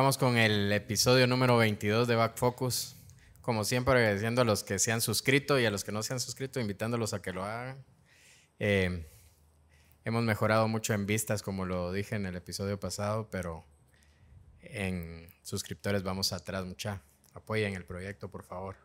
Vamos con el episodio número 22 de Back Focus. Como siempre, agradeciendo a los que se han suscrito y a los que no se han suscrito, invitándolos a que lo hagan. Eh, hemos mejorado mucho en vistas, como lo dije en el episodio pasado, pero en suscriptores vamos atrás, mucha. Apoyen el proyecto, por favor.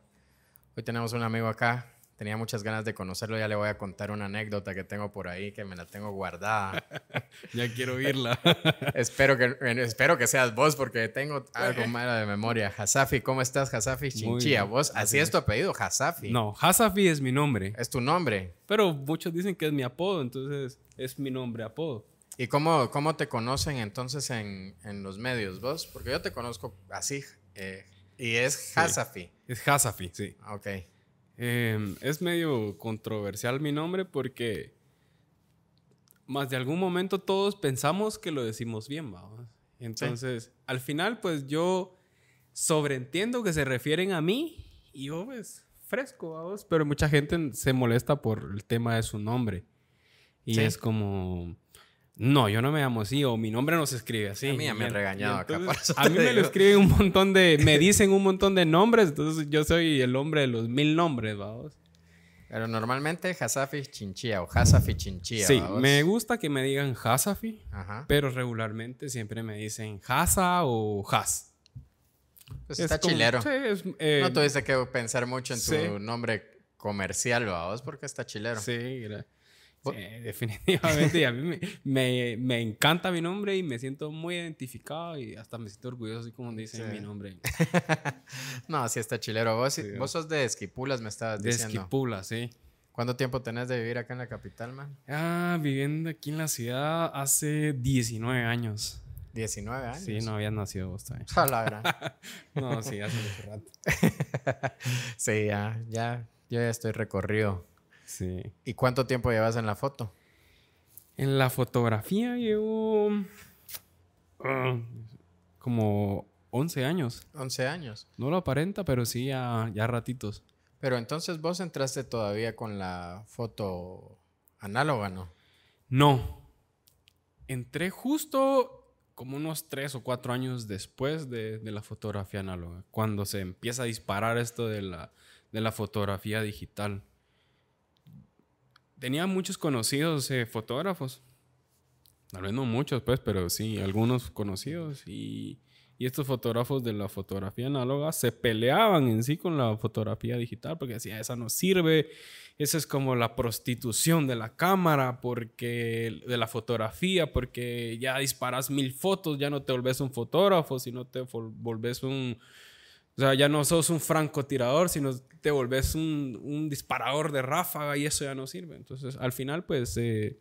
Hoy tenemos un amigo acá tenía muchas ganas de conocerlo. Ya le voy a contar una anécdota que tengo por ahí, que me la tengo guardada. ya quiero eh, oírla. espero, que, eh, espero que seas vos, porque tengo algo malo de memoria. Hasafi, ¿cómo estás, Hasafi? Chinchilla, vos, así es tu apellido, Hasafi. No, Hasafi es mi nombre. Es tu nombre. Pero muchos dicen que es mi apodo, entonces es mi nombre, apodo. ¿Y cómo, cómo te conocen entonces en, en los medios vos? Porque yo te conozco así, eh, y es Hasafi. Es Hasafi, sí. Ok. Em, es medio controversial mi nombre porque más de algún momento todos pensamos que lo decimos bien, vamos. Entonces, al final, pues yo sobreentiendo que se refieren a mí y yo, pues, fresco, Pero mucha gente se molesta por el tema de su nombre. Y es como, no, yo no me llamo así o mi nombre no se escribe así. A mí me han regañado acá. a mí me lo escriben un montón de, me dicen un montón de nombres, entonces yo soy el hombre de los mil nombres, vamos. Pero normalmente Hasafi Chinchilla o Hasafi Chinchilla. Sí, me gusta que me digan Hasafi, pero regularmente siempre me dicen Hasa o Has. Pues está chilero. no eh, tuviste que pensar mucho en tu nombre comercial, vamos, porque está chilero. Sí, gracias. definitivamente. y a mí me, encanta mi nombre y me siento muy identificado y hasta me siento orgulloso, así como dicen mi nombre. no, así está chilero. Vos, sos de Esquipulas, me estabas diciendo. Esquipulas, sí. ¿Cuánto tiempo tenés de vivir acá en la capital, man? Ah, viviendo aquí en la ciudad hace 19 años. 19 años. Sí, no habías nacido vos también. A la no, sí, hace mucho rato. sí, ya, ya, yo ya estoy recorrido. ¿Y cuánto tiempo llevas en la foto? En la fotografía llevo ah, como 11 años. 11 años. No lo aparenta, pero sí ya, ratitos. Pero entonces vos entraste todavía con la foto análoga, ¿no? No. Entré justo como unos tres o cuatro años después de, la fotografía análoga, cuando se empieza a disparar esto de la fotografía digital tenía muchos conocidos eh, fotógrafos. Tal vez no muchos, pues, pero sí, algunos conocidos. Y, estos fotógrafos de la fotografía análoga se peleaban en sí con la fotografía digital porque decían, esa no sirve, esa es como la prostitución de la cámara, porque de la fotografía, porque ya disparas mil fotos, ya no te volvés un fotógrafo, sino te volvés un o sea, ya no sos un francotirador, sino te volvés un, disparador de ráfaga y eso ya no sirve. Entonces, al final, pues, eh,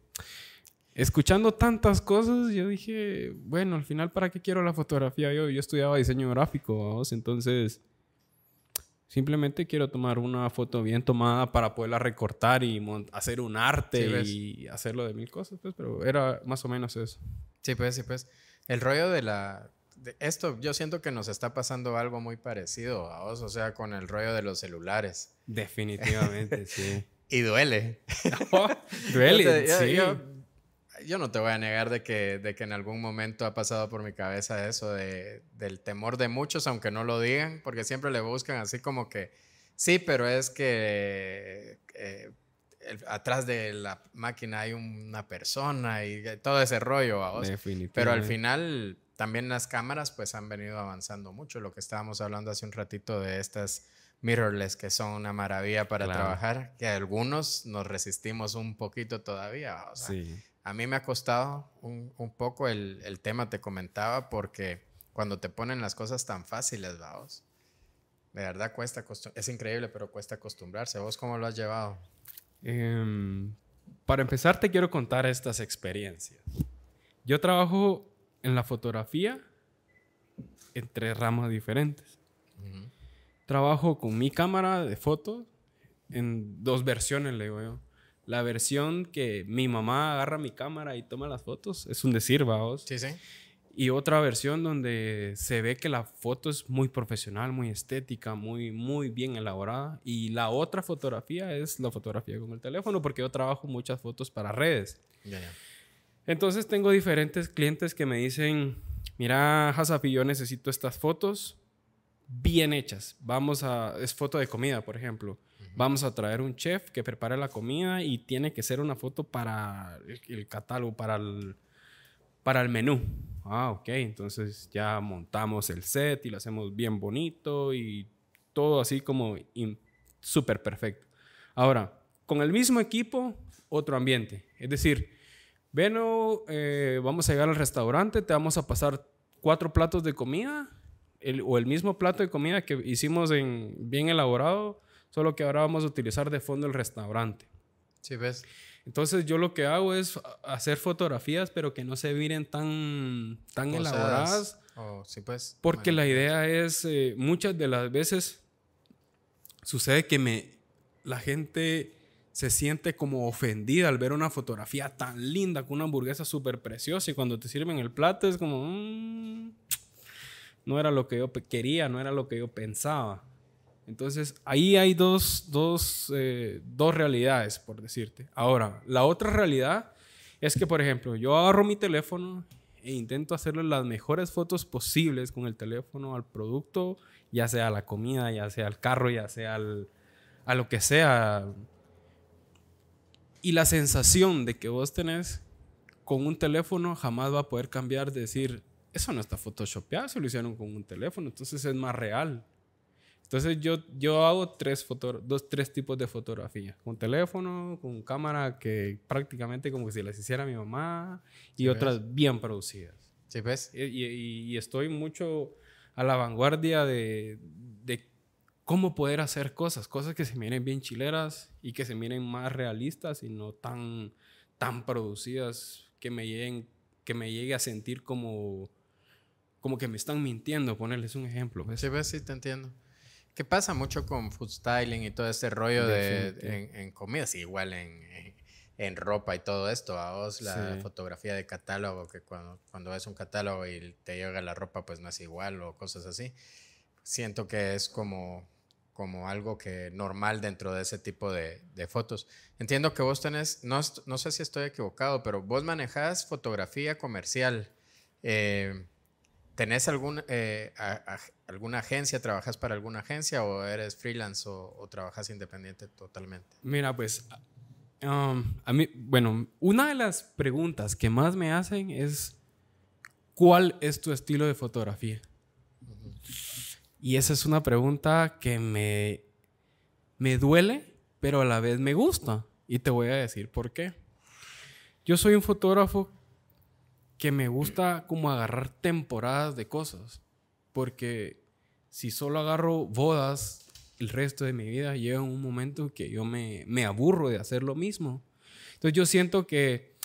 escuchando tantas cosas, yo dije, bueno, al final, ¿para qué quiero la fotografía? Yo, yo estudiaba diseño gráfico, vamos, entonces, simplemente quiero tomar una foto bien tomada para poderla recortar y hacer un arte pues. y hacerlo de mil cosas, pues, pero era más o menos eso. Sí, pues, sí, pues. El rollo de la esto yo siento que nos está pasando algo muy parecido a vos, o sea, con el rollo de los celulares. Definitivamente, sí. Y duele. Oh, duele, sí. Yo, no te voy a negar de que, de que en algún momento ha pasado por mi cabeza eso de, del temor de muchos, aunque no lo digan, porque siempre le buscan así como que, sí, pero es que eh, atrás de la máquina hay una persona y todo ese rollo, vos. Pero al final también las cámaras pues han venido avanzando mucho, lo que estábamos hablando hace un ratito de estas mirrorless que son una maravilla para trabajar, que algunos nos resistimos un poquito todavía. A mí me ha costado un, un poco el, el, tema, te comentaba, porque cuando te ponen las cosas tan fáciles, vamos, de verdad cuesta, es increíble, pero cuesta acostumbrarse. ¿Vos cómo lo has llevado? Em, para empezar, te quiero contar estas experiencias. Yo trabajo en la fotografía en tres ramas diferentes. Trabajo con mi cámara de fotos en dos versiones, le digo yo. La versión que mi mamá agarra mi cámara y toma las fotos es un decir, vaos. Sí, sí. Y otra versión donde se ve que la foto es muy profesional, muy estética, muy, muy bien elaborada. Y la otra fotografía es la fotografía con el teléfono, porque yo trabajo muchas fotos para redes. Ya, ya. Entonces tengo diferentes clientes que me dicen, mira, Hasafi, yo necesito estas fotos bien hechas. Vamos a, es foto de comida, por ejemplo. Vamos a traer un chef que prepare la comida y tiene que ser una foto para el, catálogo, para el, para el menú. Ah, ok, entonces ya montamos el set y lo hacemos bien bonito y todo así como súper perfecto. Ahora, con el mismo equipo, otro ambiente. Es decir, bueno, eh, vamos a llegar al restaurante, te vamos a pasar cuatro platos de comida, o el mismo plato de comida que hicimos en, bien elaborado, solo que ahora vamos a utilizar de fondo el restaurante. Sí, ves. Entonces yo lo que hago es hacer fotografías, pero que no se miren tan, tan elaboradas. Oh, sí, pues. Porque la idea es, eh, muchas de las veces sucede que me, la gente se siente como ofendida al ver una fotografía tan linda con una hamburguesa súper preciosa y cuando te sirven el plato es como, mm, no era lo que yo quería, no era lo que yo pensaba. Entonces ahí hay dos, eh, dos, realidades, por decirte. Ahora, la otra realidad es que, por ejemplo, yo agarro mi teléfono e intento hacerle las mejores fotos posibles con el teléfono al producto, ya sea la comida, ya sea el carro, ya sea a lo que sea, y la sensación de que vos tenés con un teléfono jamás va a poder cambiar de decir, eso no está photoshopeado, se lo hicieron con un teléfono, entonces es más real. Entonces yo, yo hago tres, foto, dos, tres tipos de fotografía. Con teléfono, con cámara que prácticamente como si las hiciera mi mamá y otras bien producidas. ¿Sí ves? y, estoy mucho a la vanguardia de, cómo poder hacer cosas, cosas que se miren bien chileras y que se miren más realistas y no tan, tan producidas que me lleguen, que me llegue a sentir como, como que me están mintiendo, ponerles un ejemplo. Sí, sí, te entiendo. ¿Qué pasa mucho con food styling y todo este rollo de, en, comidas, igual en, en, ropa y todo esto. A vos la fotografía de catálogo, que cuando, cuando ves un catálogo y te llega la ropa, pues no es igual o cosas así. Siento que es como como algo que normal dentro de ese tipo de, fotos. Entiendo que vos tenés, no, sé si estoy equivocado, pero vos manejás fotografía comercial. Eh, ¿Tenés eh, alguna agencia? ¿Trabajas para alguna agencia o eres freelance o, trabajas independiente totalmente? Mira, pues um, a mí, bueno, una de las preguntas que más me hacen es, ¿cuál es tu estilo de fotografía? Y esa es una pregunta que me, me duele, pero a la vez me gusta. Y te voy a decir por qué. Yo soy un fotógrafo que me gusta como agarrar temporadas de cosas. Porque si solo agarro bodas el resto de mi vida, llega un momento que yo me, me aburro de hacer lo mismo. Entonces yo siento que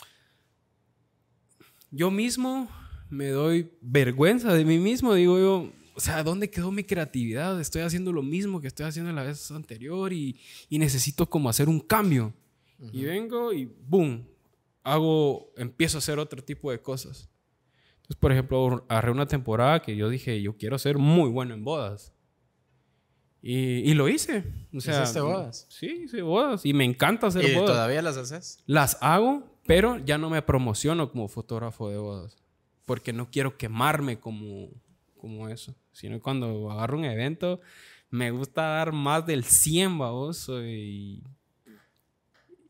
yo mismo me doy vergüenza de mí mismo. Digo yo, o sea, ¿dónde quedó mi creatividad? Estoy haciendo lo mismo que estoy haciendo la vez anterior y, necesito como hacer un cambio. Y vengo y boom, hago, empiezo a hacer otro tipo de cosas. Entonces, por ejemplo, agarré una temporada que yo dije, yo quiero ser muy bueno en bodas. Y, lo hice. O sea, ¿Hiciste mm, bodas? Sí, hice bodas. Y me encanta hacer bodas. ¿Y todavía las haces? Las hago, pero ya no me promociono como fotógrafo de bodas. Porque no quiero quemarme como como eso, sino cuando agarro un evento me gusta dar más del 100, vaos y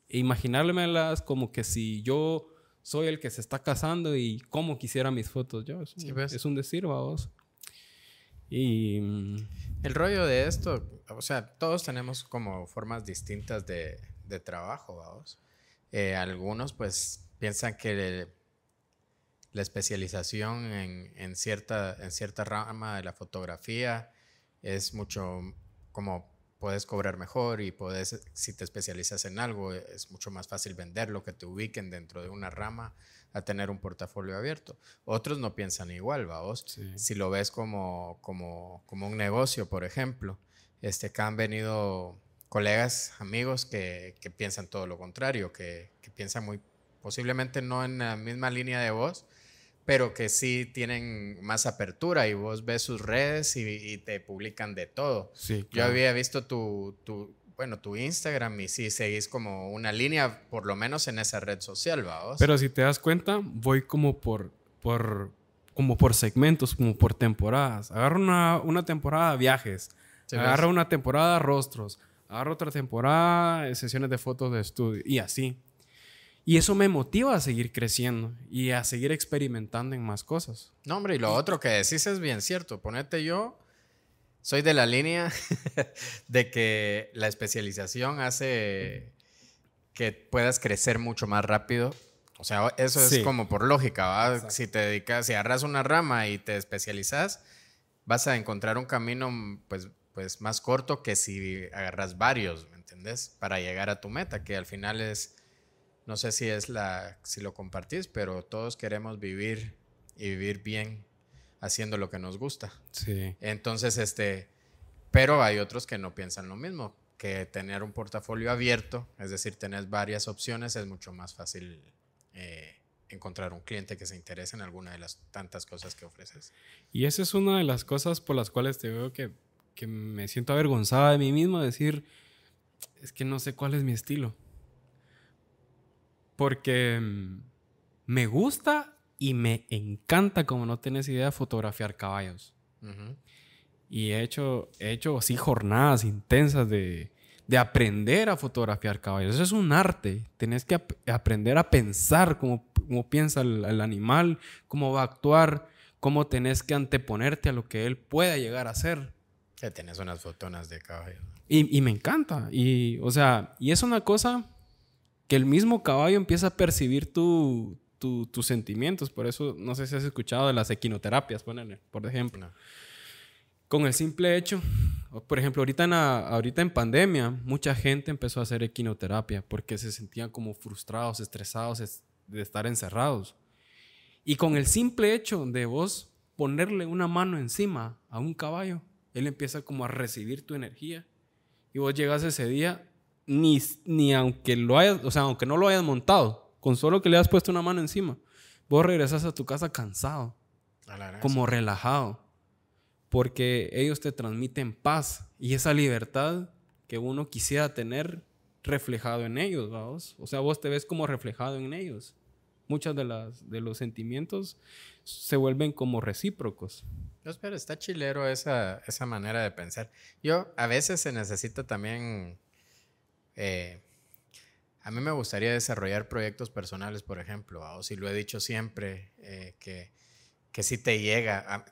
e imaginármelas como que si yo soy el que se está casando y cómo quisiera mis fotos yo. Es, un pues. decir, vos Y mm, el rollo de esto, o sea, todos tenemos como formas distintas de, de trabajo, vamos. Eh, algunos pues piensan que la especialización en, cierta, en cierta rama de la fotografía es mucho como puedes cobrar mejor y puedes, si te especializas en algo, es mucho más fácil venderlo, que te ubiquen dentro de una rama a tener un portafolio abierto. Otros no piensan igual, ¿va Si lo ves como, un negocio, por ejemplo, este, que han venido colegas, amigos que, piensan todo lo contrario, que, que piensan muy posiblemente no en la misma línea de voz, pero que sí tienen más apertura y vos ves sus redes y, te publican de todo. Yo había visto tu, tu, bueno, tu Instagram y sí seguís como una línea, por lo menos en esa red social, vamos. Pero si te das cuenta, voy como por, por, como por segmentos, como por temporadas. Agarro una, una temporada viajes, agarro una temporada rostros, agarro otra temporada sesiones de fotos de estudio y así. Y eso me motiva a seguir creciendo y a seguir experimentando en más cosas. No, hombre, y lo otro que decís es bien cierto. Ponete yo, soy de la línea de que la especialización hace que puedas crecer mucho más rápido. O sea, eso es como por lógica, Si te dedicas, si agarras una rama y te especializas, vas a encontrar un camino pues, pues más corto que si agarras varios, ¿me entendés? Para llegar a tu meta, que al final es no sé si es la si lo compartís, pero todos queremos vivir y vivir bien haciendo lo que nos gusta. Sí. Entonces, este, pero hay otros que no piensan lo mismo, que tener un portafolio abierto, es decir, tener varias opciones es mucho más fácil eh, encontrar un cliente que se interese en alguna de las tantas cosas que ofreces. Y esa es una de las cosas por las cuales te veo que, que me siento avergonzada de mí mismo, decir, es que no sé cuál es mi estilo porque mm, me gusta y me encanta, como no tienes idea, fotografiar caballos. Y he hecho, hecho así jornadas intensas de, aprender a fotografiar caballos. Eso es un arte. Tienes que aprender a pensar cómo, piensa el, animal, cómo va a actuar, cómo tenés que anteponerte a lo que él pueda llegar a hacer. Ya tienes unas fotonas de caballos. Y, me encanta. Y, o sea, y es una cosa que el mismo caballo empieza a percibir tus sentimientos. Por eso, no sé si has escuchado de las equinoterapias, por ejemplo. Con el simple hecho, por ejemplo, ahorita en, ahorita en pandemia, mucha gente empezó a hacer equinoterapia porque se sentían como frustrados, estresados de estar encerrados. Y con el simple hecho de vos ponerle una mano encima a un caballo, él empieza como a recibir tu energía. Y vos llegas ese día ni, ni aunque lo hayas, o sea, aunque no lo hayas montado, con solo que le hayas puesto una mano encima, vos regresas a tu casa cansado, como relajado, porque ellos te transmiten paz y esa libertad que uno quisiera tener reflejado en ellos, vamos. O sea, vos te ves como reflejado en ellos. Muchas de las de los sentimientos se vuelven como recíprocos. Pero está chilero esa, esa manera de pensar. Yo, a veces se necesita también eh, a mí me gustaría desarrollar proyectos personales, por ejemplo, o si lo he dicho siempre, eh, que, que si te llega.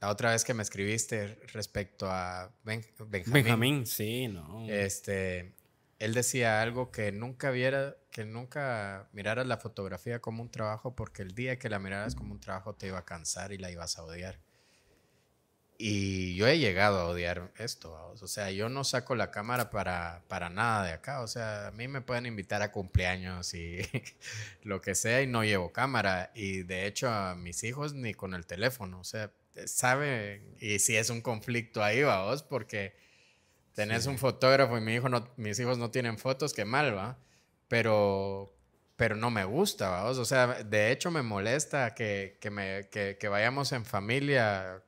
la otra vez que me escribiste respecto a Benjamín. Benjamín, sí, no. Este, él decía algo que nunca viera, que nunca miraras la fotografía como un trabajo, porque el día que la miraras como un trabajo te iba a cansar y la ibas a odiar. Y yo he llegado a odiar esto, o sea, yo no saco la cámara para, para nada de acá, o sea, a mí me pueden invitar a cumpleaños y lo que sea y no llevo cámara. Y de hecho a mis hijos ni con el teléfono, o sea, saben, y si es un conflicto ahí, vamos, porque tenés un fotógrafo y mi hijo no, mis hijos no tienen fotos, qué mal, va, pero, pero no me gusta, vamos, o sea, de hecho me molesta que, me, que, que vayamos en familia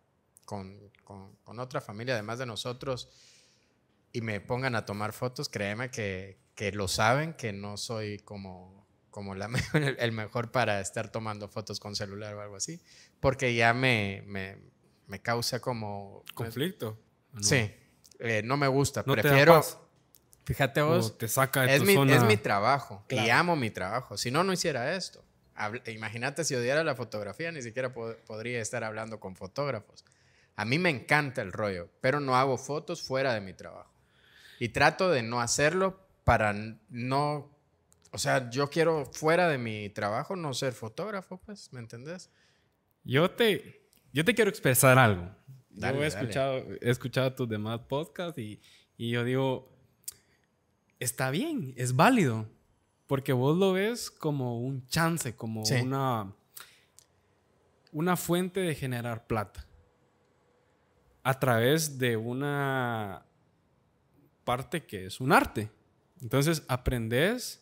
con, con, otra familia además de nosotros y me pongan a tomar fotos, créeme que, que lo saben, que no soy como, como la, el mejor para estar tomando fotos con celular o algo así, porque ya me, me, me causa como... Pues, Conflicto. Sí, eh, no me gusta, prefiero... Fíjate vos, te es, mi, es mi trabajo y amo mi trabajo, si no, no hiciera esto. Imagínate si odiara la fotografía, ni siquiera podría estar hablando con fotógrafos. A mí me encanta el rollo, pero no hago fotos fuera de mi trabajo. Y trato de no hacerlo para no... O sea, yo quiero fuera de mi trabajo no ser fotógrafo, pues, ¿me entendés? Yo te, yo te quiero expresar algo. he escuchado, escuchado, tus demás podcasts y, yo digo, está bien, es válido, porque vos lo ves como un chance, como una, una fuente de generar plata a través de una parte que es un arte. Entonces aprendes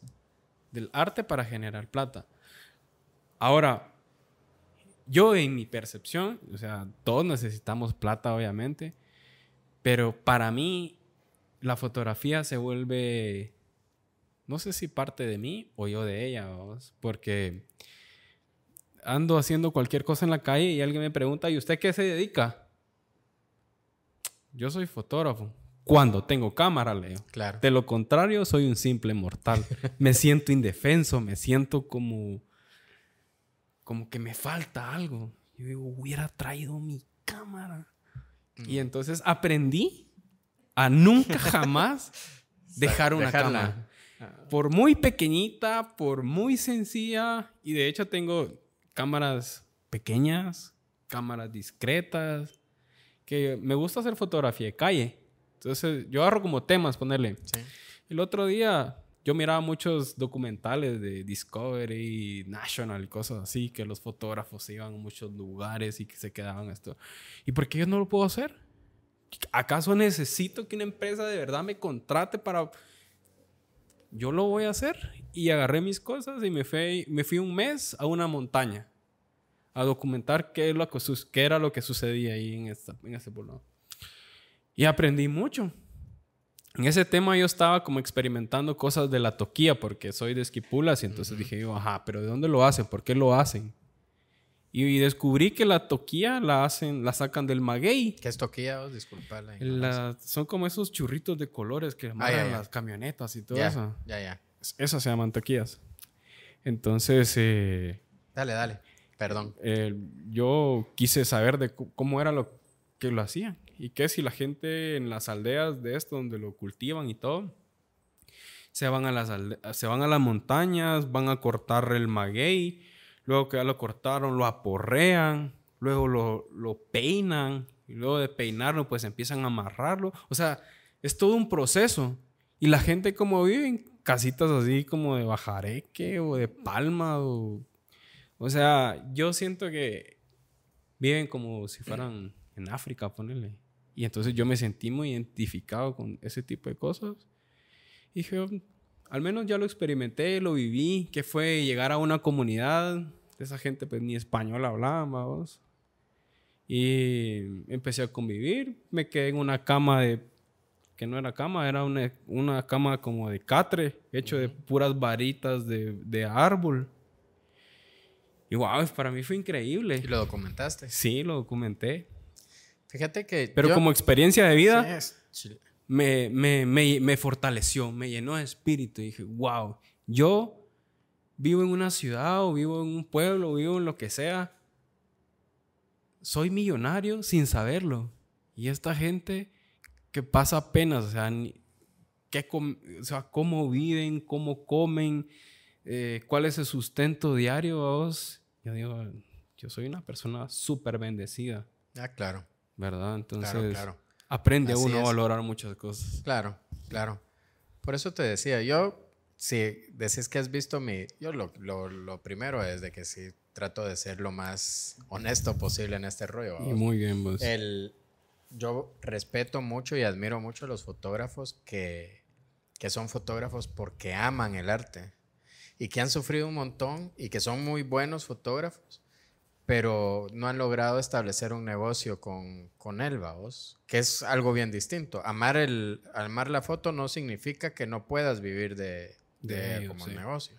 del arte para generar plata. Ahora, yo en mi percepción, o sea, todos necesitamos plata obviamente, pero para mí la fotografía se vuelve, no sé si parte de mí o yo de ella, porque ando haciendo cualquier cosa en la calle y alguien me pregunta, ¿y usted qué se dedica? Yo soy fotógrafo. Cuando tengo cámara, Leo. De lo contrario, soy un simple mortal. me siento indefenso, me siento como. como que me falta algo. Yo digo, hubiera traído mi cámara. Y mm. entonces aprendí a nunca jamás dejar una cámara. Ah. Por muy pequeñita, por muy sencilla. Y de hecho tengo cámaras pequeñas, cámaras discretas, que me gusta hacer fotografía de calle. Entonces yo agarro como temas, ponerle. Sí. El otro día yo miraba muchos documentales de Discovery, National, cosas así, que los fotógrafos iban a muchos lugares y que se quedaban esto. ¿Y por qué yo no lo puedo hacer? ¿Acaso necesito que una empresa de verdad me contrate para... Yo lo voy a hacer y agarré mis cosas y me me fui un mes a una montaña a documentar qué, que era lo que sucedía ahí en, esta, ese poblado. Y aprendí mucho. En ese tema yo estaba como experimentando cosas de la toquía porque soy de Esquipulas y entonces dije yo, ajá, pero ¿de dónde lo hacen? ¿Por qué lo hacen? Y, descubrí que la toquía la hacen, la sacan del maguey. ¿Qué es toquía? Oh, son como esos churritos de colores que ah, las camionetas y todo eso. Ya, ya. Esas se llaman toquías. Entonces... Eh, dale, dale. Perdón. Eh, yo quise saber de cómo era lo que lo hacían y qué si la gente en las aldeas de esto, donde lo cultivan y todo, se van a las, se van a las montañas, van a cortar el maguey, luego que ya lo cortaron, lo aporrean, luego lo, lo peinan, y luego de peinarlo, pues empiezan a amarrarlo. O sea, es todo un proceso. Y la gente como vive en casitas así como de bajareque o de palma o o sea, yo siento que viven como si fueran en África, ponerle. Y entonces yo me sentí muy identificado con ese tipo de cosas. Y dije, oh, al menos ya lo experimenté, lo viví, que fue llegar a una comunidad. Esa gente pues ni español hablaba, vamos. Y empecé a convivir. Me quedé en una cama de... Que no era cama, era una, una cama como de catre, hecho de puras varitas de, de árbol. Y wow, para mí fue increíble. ¿Y lo documentaste? Sí, lo documenté. Fíjate que. Pero como experiencia de vida, sí, me, me, me, fortaleció, me llenó de espíritu. Y dije, wow, yo vivo en una ciudad o vivo en un pueblo, o vivo en lo que sea. Soy millonario sin saberlo. Y esta gente que pasa apenas, o sea, qué o sea cómo viven, cómo comen, eh, cuál es el sustento diario, vos yo digo, yo soy una persona súper bendecida. Ah, claro. ¿Verdad? Entonces, claro, aprende uno a valorar muchas cosas. Claro, claro. Por eso te decía, yo, si decís que has visto mi, yo lo, lo, lo primero es de que sí trato de ser lo más honesto posible en este rollo. Y muy bien, vos. El, yo respeto mucho y admiro mucho a los fotógrafos que, que son fotógrafos porque aman el arte y que han sufrido un montón y que son muy buenos fotógrafos, pero no han logrado establecer un negocio con, con él, vos, que es algo bien distinto. Amar, el, amar la foto no significa que no puedas vivir de, de, como un negocio.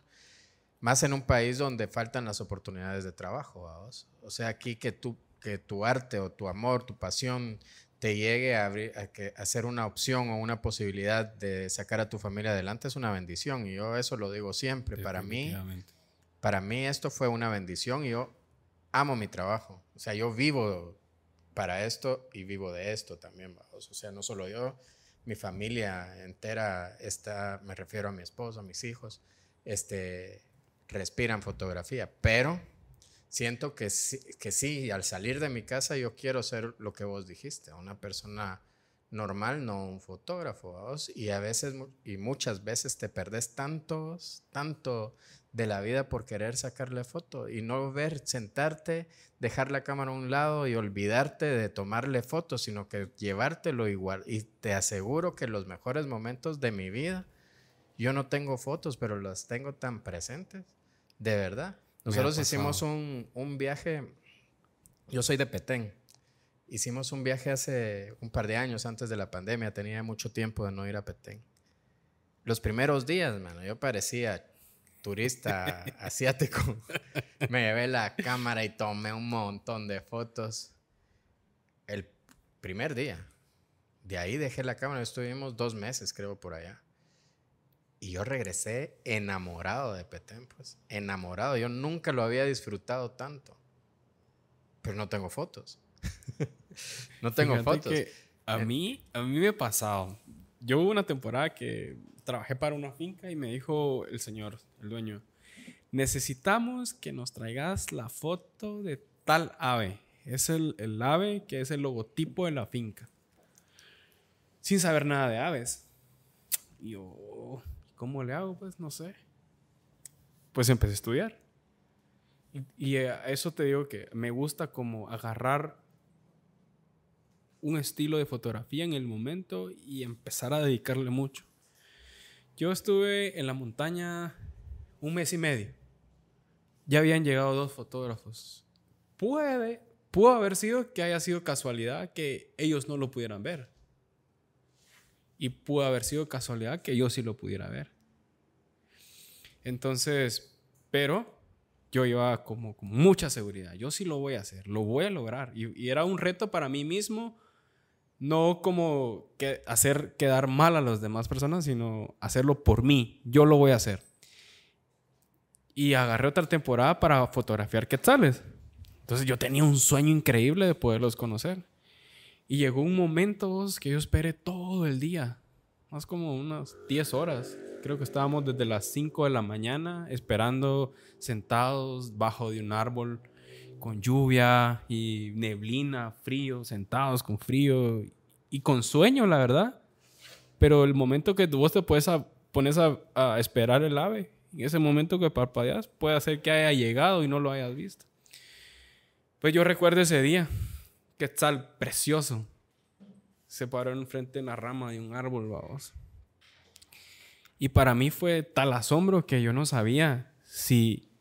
Más en un país donde faltan las oportunidades de trabajo, vos. O sea, aquí que tú que tu arte o tu amor, tu pasión te llegue a, abrir, a, que, una opción o una posibilidad de sacar a tu familia adelante es una bendición. Y yo eso lo digo siempre. Para mí, para mí esto fue una bendición y yo amo mi trabajo. O sea, yo vivo para esto y vivo de esto también. O sea, no solo yo, mi familia entera está, me refiero a mi esposo, a mis hijos, este, respiran fotografía. Pero siento que sí, al salir de mi casa yo quiero ser lo que vos dijiste, una persona normal, no un fotógrafo. ¿vos? Y a veces, y muchas veces te perdés tanto, tanto de la vida por querer sacarle foto y no ver, sentarte, dejar la cámara a un lado y olvidarte de tomarle fotos, sino que llevártelo igual. Y te aseguro que los mejores momentos de mi vida, yo no tengo fotos, pero las tengo tan presentes, de verdad. Nosotros hicimos un, un, viaje, yo soy de Petén, hicimos un viaje hace un par de años antes de la pandemia, tenía mucho tiempo de no ir a Petén. Los primeros días, mano, yo parecía turista asiático. Me llevé la cámara y tomé un montón de fotos. El primer día. De ahí dejé la cámara, estuvimos dos meses creo por allá. Y yo regresé enamorado de Petén, pues, enamorado. Yo nunca lo había disfrutado tanto. Pero no tengo fotos. no tengo fotos. a eh, mí, a mí me ha pasado. Yo hubo una temporada que trabajé para una finca y me dijo el señor, el dueño, necesitamos que nos traigas la foto de tal ave. Es el, el ave que es el logotipo de la finca. Sin saber nada de aves. yo, ¿cómo le hago? Pues no sé. Pues empecé a estudiar. Y, eh, a eso te digo que me gusta como agarrar un estilo de fotografía en el momento y empezar a dedicarle mucho. Yo estuve en la montaña un mes y medio. Ya habían llegado dos fotógrafos. Puede, pudo haber sido que haya sido casualidad que ellos no lo pudieran ver. Y pudo haber sido casualidad que yo sí lo pudiera ver. Entonces, pero yo iba como con mucha seguridad. Yo sí lo voy a hacer, lo voy a lograr. Y, era un reto para mí mismo, no como que hacer quedar mal a las demás personas, sino hacerlo por mí. Yo lo voy a hacer. Y agarré otra temporada para fotografiar quetzales. Entonces yo tenía un sueño increíble de poderlos conocer. Y llegó un momento que yo esperé todo el día, más como unas 10 horas. Creo que estábamos desde las 5 de la mañana esperando sentados bajo de un árbol con lluvia y neblina, frío, sentados con frío y con sueño, la verdad. Pero el momento que vos te puedes pones a, esperar el ave, en ese momento que parpadeas, puede hacer que haya llegado y no lo hayas visto. Pues yo recuerdo ese día ¿Qué tal? precioso se paró enfrente de una rama de un árbol, vamos. Y para mí fue tal asombro que yo no sabía si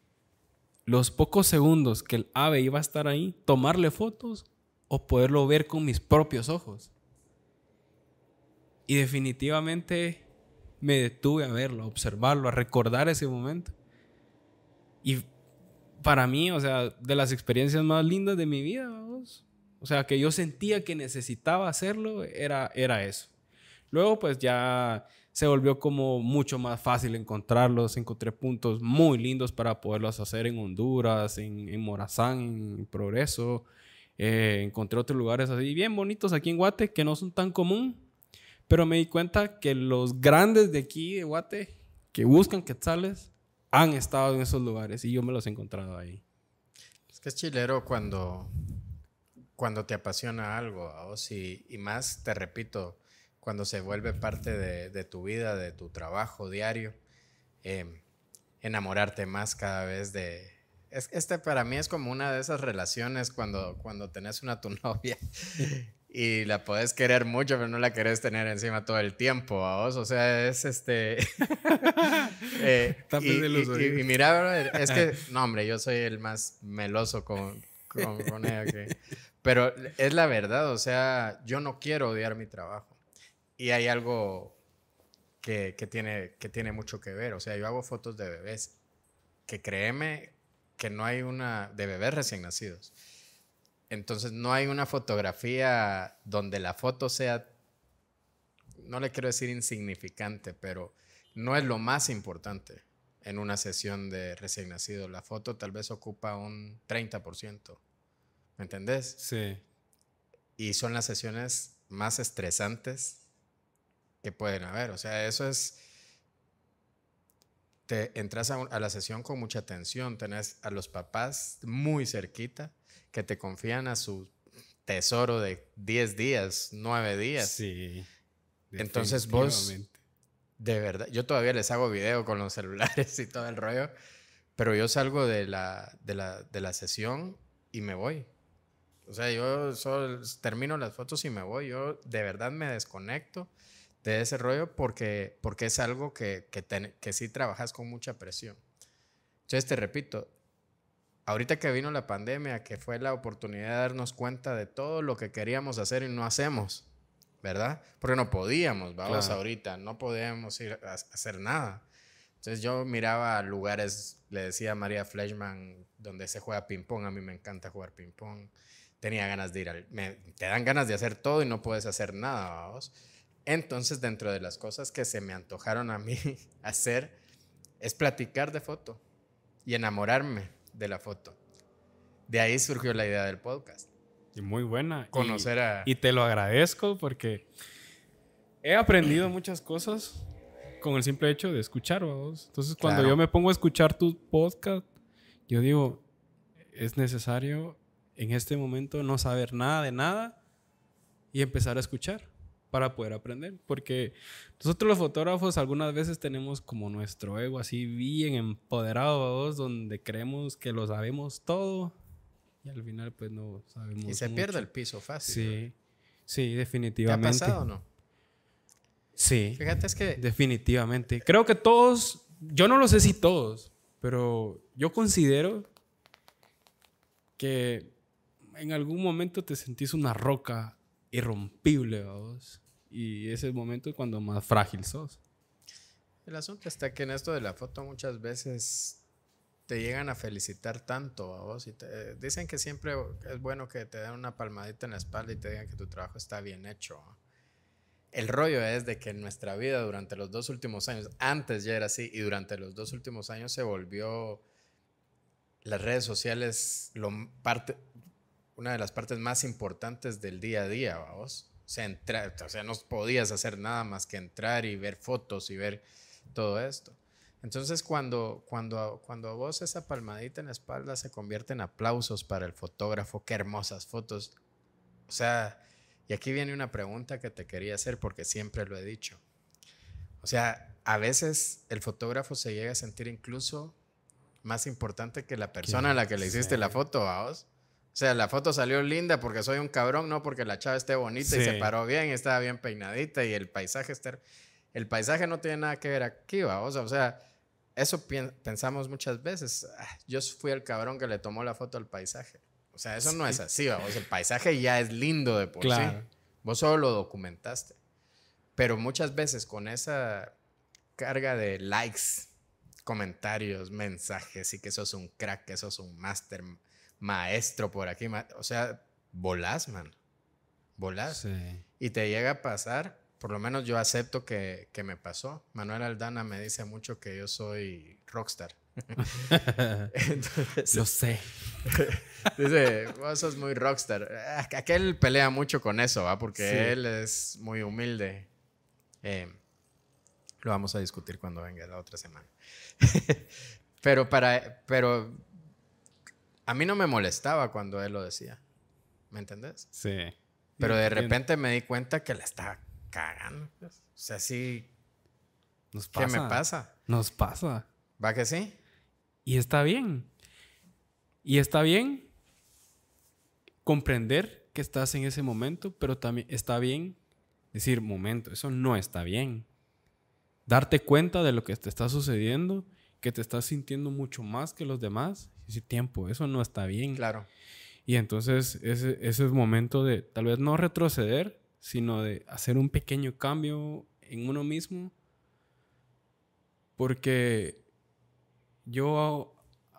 los pocos segundos que el ave iba a estar ahí, tomarle fotos o poderlo ver con mis propios ojos. Y definitivamente me detuve a verlo, a observarlo, a recordar ese momento. Y para mí, o sea, de las experiencias más lindas de mi vida, vamos, o sea, que yo sentía que necesitaba hacerlo, era, era eso. Luego, pues ya se volvió como mucho más fácil encontrarlos. Encontré puntos muy lindos para poderlos hacer en Honduras, en, Morazán, en Progreso. Eh, encontré otros lugares así bien bonitos aquí en Guate que no son tan común. Pero me di cuenta que los grandes de aquí, de Guate, que buscan quetzales, han estado en esos lugares y yo me los he encontrado ahí. Es que es chilero cuando cuando te apasiona algo, o si, y más, te repito, cuando se vuelve parte de, tu vida, de tu trabajo diario, em, enamorarte más cada vez de... este para mí es como una de esas relaciones cuando, cuando tenés una tu novia y la podés querer mucho, pero no la querés tener encima todo el tiempo, a O sea, es este. eh, y, y, y, mira, es que, no, hombre, yo soy el más meloso con, con ella. Que... Pero es la verdad, o sea, yo no quiero odiar mi trabajo. Y hay algo que, que, tiene, tiene mucho que ver. O sea, yo hago fotos de bebés, que créeme que no hay una, de bebés recién nacidos. Entonces no hay una fotografía donde la foto sea, no le quiero decir insignificante, pero no es lo más importante en una sesión de recién nacido. La foto tal vez ocupa un 30%. ¿Me entendés? Sí. Y son las sesiones más estresantes que pueden haber. O sea, eso es. Te entras a, la sesión con mucha tensión, tenés a los papás muy cerquita que te confían a su tesoro de 10 días, 9 días. Sí. Entonces vos, de verdad, yo todavía les hago video con los celulares y todo el rollo, pero yo salgo de la, de la, de la sesión y me voy. O sea, yo solo termino las fotos y me voy. Yo de verdad me desconecto de ese rollo porque, porque es algo que, que, que sí trabajas con mucha presión. Entonces, te repito, ahorita que vino la pandemia, que fue la oportunidad de darnos cuenta de todo lo que queríamos hacer y no hacemos, ¿verdad? Porque no podíamos, vamos ahorita, no podíamos ir a hacer nada. Entonces yo miraba lugares, le decía a María Fleischman, donde se juega ping-pong, a mí me encanta jugar ping-pong tenía ganas de ir al... te dan ganas de hacer todo y no puedes hacer nada, Entonces, dentro de las cosas que se me antojaron a mí hacer es platicar de foto y enamorarme de la foto. De ahí surgió la idea del podcast. Y muy buena. Conocer y, a... Y te lo agradezco porque he aprendido muchas cosas con el simple hecho de escuchar, vamos Entonces, cuando yo me pongo a escuchar tu podcast, yo digo, es necesario en este momento no saber nada de nada y empezar a escuchar para poder aprender. Porque nosotros los fotógrafos algunas veces tenemos como nuestro ego así bien empoderado, ¿vos? donde creemos que lo sabemos todo y al final pues no sabemos. Y se pierde el piso fácil. Sí, sí, definitivamente. ¿Te ha pasado o no? Sí. Fíjate es que... Definitivamente. Creo que todos, yo no lo sé si todos, pero yo considero que en algún momento te sentís una roca irrompible, vos. Y ese momento es cuando más frágil sos. El asunto está que en esto de la foto muchas veces te llegan a felicitar tanto vos y te, eh, dicen que siempre es bueno que te den una palmadita en la espalda y te digan que tu trabajo está bien hecho. El rollo es de que en nuestra vida durante los dos últimos años, antes ya era así y durante los dos últimos años se volvió las redes sociales lo parte, una de las partes más importantes del día a día, vamos. O sea, o sea, no podías hacer nada más que entrar y ver fotos y ver todo esto. Entonces, cuando, cuando, cuando a vos esa palmadita en la espalda se convierte en aplausos para el fotógrafo, qué hermosas fotos. O sea, y aquí viene una pregunta que te quería hacer porque siempre lo he dicho. O sea, a veces el fotógrafo se llega a sentir incluso más importante que la persona a la que le hiciste la foto, a vos. O sea, la foto salió linda porque soy un cabrón, no porque la chava esté bonita y se paró bien, estaba bien peinadita y el paisaje está... El paisaje no tiene nada que ver aquí, vamos. O sea, eso pensamos muchas veces. Ah, yo fui el cabrón que le tomó la foto al paisaje. O sea, eso no es así, vamos. El paisaje ya es lindo de por sí. Vos solo lo documentaste. Pero muchas veces con esa carga de likes, comentarios, mensajes y que sos un crack, que sos un máster, maestro por aquí. o sea, volás, man. Volás. Sí. Y te llega a pasar, por lo menos yo acepto que, me pasó. Manuel Aldana me dice mucho que yo soy rockstar. Entonces, lo sé. dice, vos sos muy rockstar. Ah, aquel pelea mucho con eso, ¿va? Porque él es muy humilde. Eh, lo vamos a discutir cuando venga la otra semana. pero para, pero a mí no me molestaba cuando él lo decía. ¿Me entendés? Sí. Pero de repente me di cuenta que le estaba cagando. Pues. O sea, sí. ¿Qué me pasa? Nos pasa. ¿Va que sí? Y está bien. Y está bien comprender que estás en ese momento, pero también está bien decir, momento, eso no está bien. Darte cuenta de lo que te está sucediendo que te estás sintiendo mucho más que los demás, ese tiempo, eso no está bien. Claro. Y entonces ese, ese es momento de tal vez no retroceder, sino de hacer un pequeño cambio en uno mismo. Porque yo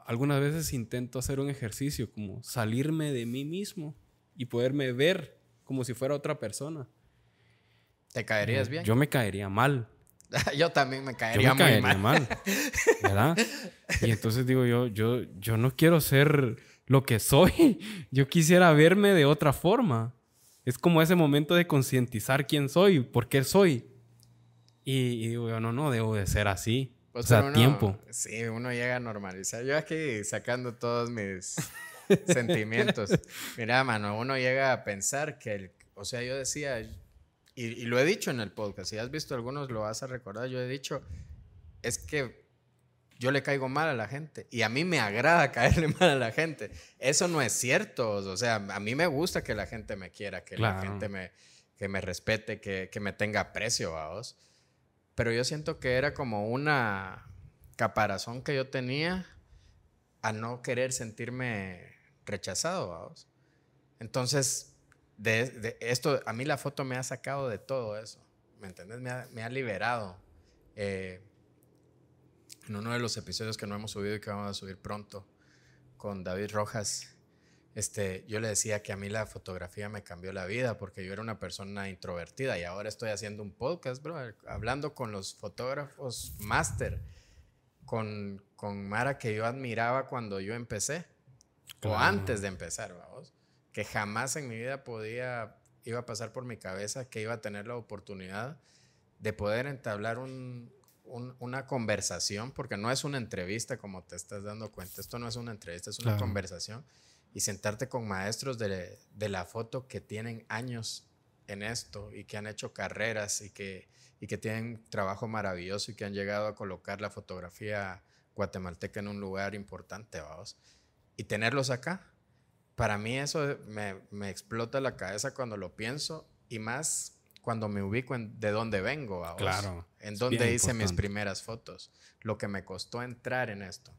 algunas veces intento hacer un ejercicio, como salirme de mí mismo y poderme ver como si fuera otra persona. ¿Te caerías bien? Yo me caería mal. yo también me caería, yo mal. ¿Verdad? Y entonces digo yo, yo, yo no quiero ser lo que soy. Yo quisiera verme de otra forma. Es como ese momento de concientizar quién soy, por qué soy. Y, digo yo, no, no, debo de ser así. Pues o sea, tiempo. Sí, uno llega a normalizar. Yo aquí sacando todos mis sentimientos. Mira, mano, uno llega a pensar que, el, o sea, yo decía, y, lo he dicho en el podcast, si has visto algunos lo vas a recordar, yo he dicho, es que yo le caigo mal a la gente y a mí me agrada caerle mal a la gente. Eso no es cierto, o sea, a mí me gusta que la gente me quiera, que la gente me, que me respete, que, me tenga aprecio, vos. Pero yo siento que era como una caparazón que yo tenía a no querer sentirme rechazado, vos. Entonces, de, esto, a mí la foto me ha sacado de todo eso, ¿me entendés? Me ha, liberado. Eh, en uno de los episodios que no hemos subido y que vamos a subir pronto con David Rojas, este, yo le decía que a mí la fotografía me cambió la vida porque yo era una persona introvertida y ahora estoy haciendo un podcast, bro, hablando con los fotógrafos máster, con, con Mara que yo admiraba cuando yo empecé o antes de empezar, vamos que jamás en mi vida podía, iba a pasar por mi cabeza que iba a tener la oportunidad de poder entablar una conversación, porque no es una entrevista como te estás dando cuenta, esto no es una entrevista, es una conversación, y sentarte con maestros de, de, la foto que tienen años en esto y que han hecho carreras y que, y que tienen trabajo maravilloso y que han llegado a colocar la fotografía guatemalteca en un lugar importante, vamos. Y tenerlos acá, para mí eso me, explota la cabeza cuando lo pienso y más cuando me ubico en de dónde vengo. ahora. En dónde hice mis primeras fotos. Lo que me costó entrar en esto.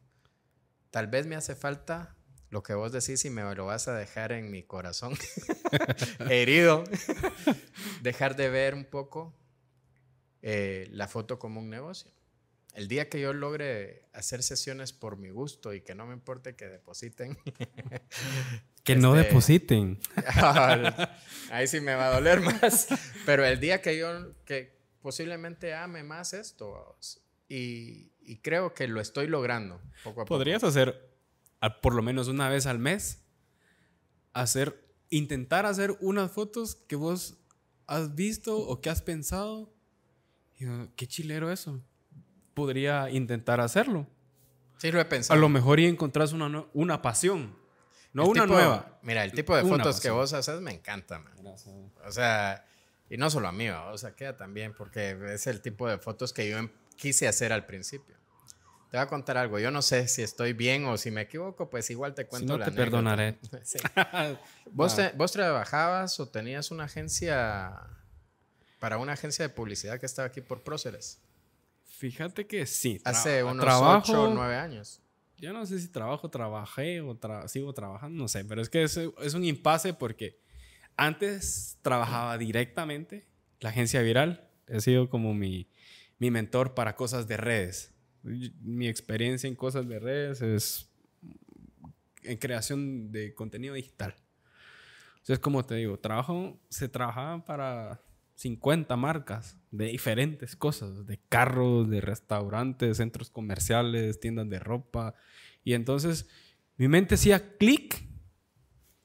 Tal vez me hace falta lo que vos decís y me lo vas a dejar en mi corazón herido. dejar de ver un poco eh, la foto como un negocio. El día que yo logre hacer sesiones por mi gusto y que no me importe que depositen Que no este, depositen. Ahí sí me va a doler más. Pero el día que yo, que posiblemente ame más esto, y, y creo que lo estoy logrando. Poco a ¿Podrías hacer, por lo menos una vez al mes, hacer, intentar hacer unas fotos que vos has visto o que has pensado? qué chilero eso. Podría intentar hacerlo. Sí, lo he pensado. A lo mejor y encontrás una, una pasión. No una nueva. Mira, el tipo de fotos que vos haces me encanta, Gracias. O sea, y no solo a mí, o sea, queda también porque es el tipo de fotos que yo em, quise hacer al principio. Te voy a contar algo. Yo no sé si estoy bien o si me equivoco, pues igual te cuento no te perdonaré. ¿Vos, trabajabas o tenías una agencia para una agencia de publicidad que estaba aquí por Próceres? Fíjate que sí. Hace unos trabajo, 8 o 9 años yo no sé si trabajo, trabajé o sigo trabajando, no sé, pero es que es, un impasse porque antes trabajaba directamente la agencia viral, He sido como mi, mentor para cosas de redes. Mi experiencia en cosas de redes es en creación de contenido digital. Entonces, como te digo, trabajo, se trabajaba para 50 marcas de diferentes cosas, de carros, de restaurantes, centros comerciales, tiendas de ropa. Y entonces mi mente hacía clic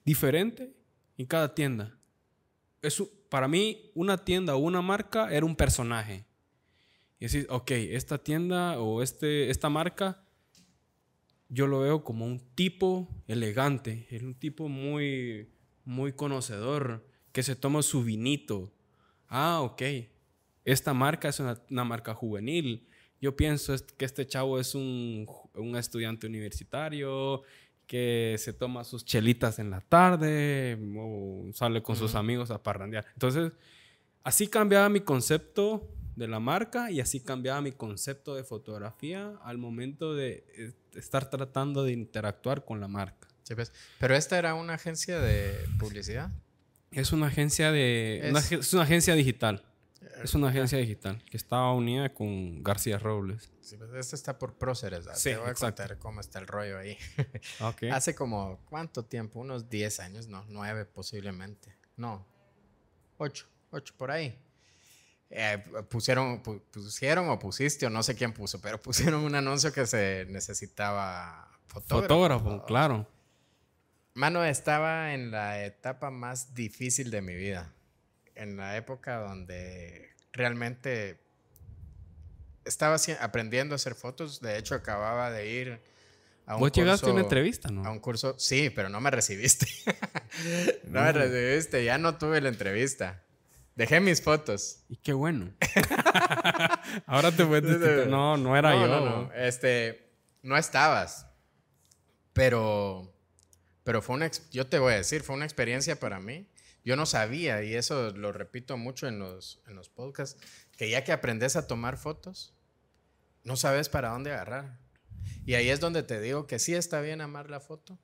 diferente en cada tienda. Eso, para mí, una tienda o una marca era un personaje. Y decís, ok, esta tienda o este, esta marca, yo lo veo como un tipo elegante, es un tipo muy, muy conocedor, que se toma su vinito, ah, ok, esta marca es una, marca juvenil. Yo pienso que este chavo es un, estudiante universitario, que se toma sus chelitas en la tarde o sale con sus amigos a parrandear. Entonces, así cambiaba mi concepto de la marca y así cambiaba mi concepto de fotografía al momento de eh, estar tratando de interactuar con la marca. Pues, pero esta era una agencia de publicidad. Es una agencia de. una, agencia digital. Es una agencia digital eh, que estaba unida con García Robles. Sí, pues, está por próceres. Te voy a contar cómo está el rollo ahí. Hace como, ¿cuánto tiempo? Unos 10 años, no, 9 posiblemente. No, 8, 8 por ahí. Eh, pusieron, pusieron o pusiste, o no sé quién puso, pero pusieron un anuncio que se necesitaba fotógrafo. Fotógrafo, claro. Mano, estaba en la etapa más difícil de mi vida. En la época donde realmente estaba aprendiendo a hacer fotos. De hecho, acababa de ir a un ¿Vos llegaste a una entrevista, no? A un curso, sí, pero no me recibiste. no, me recibiste, ya no tuve la entrevista. Dejé mis fotos. Y qué bueno. Ahora te puedes No, no era yo. No, Este, no estabas. Pero pero fue una, yo te voy a decir, fue una experiencia para mí. Yo no sabía, y eso lo repito mucho en los, en los podcasts, que ya que aprendes a tomar fotos, no sabes para dónde agarrar. Y ahí es donde te digo que sí está bien amar la foto,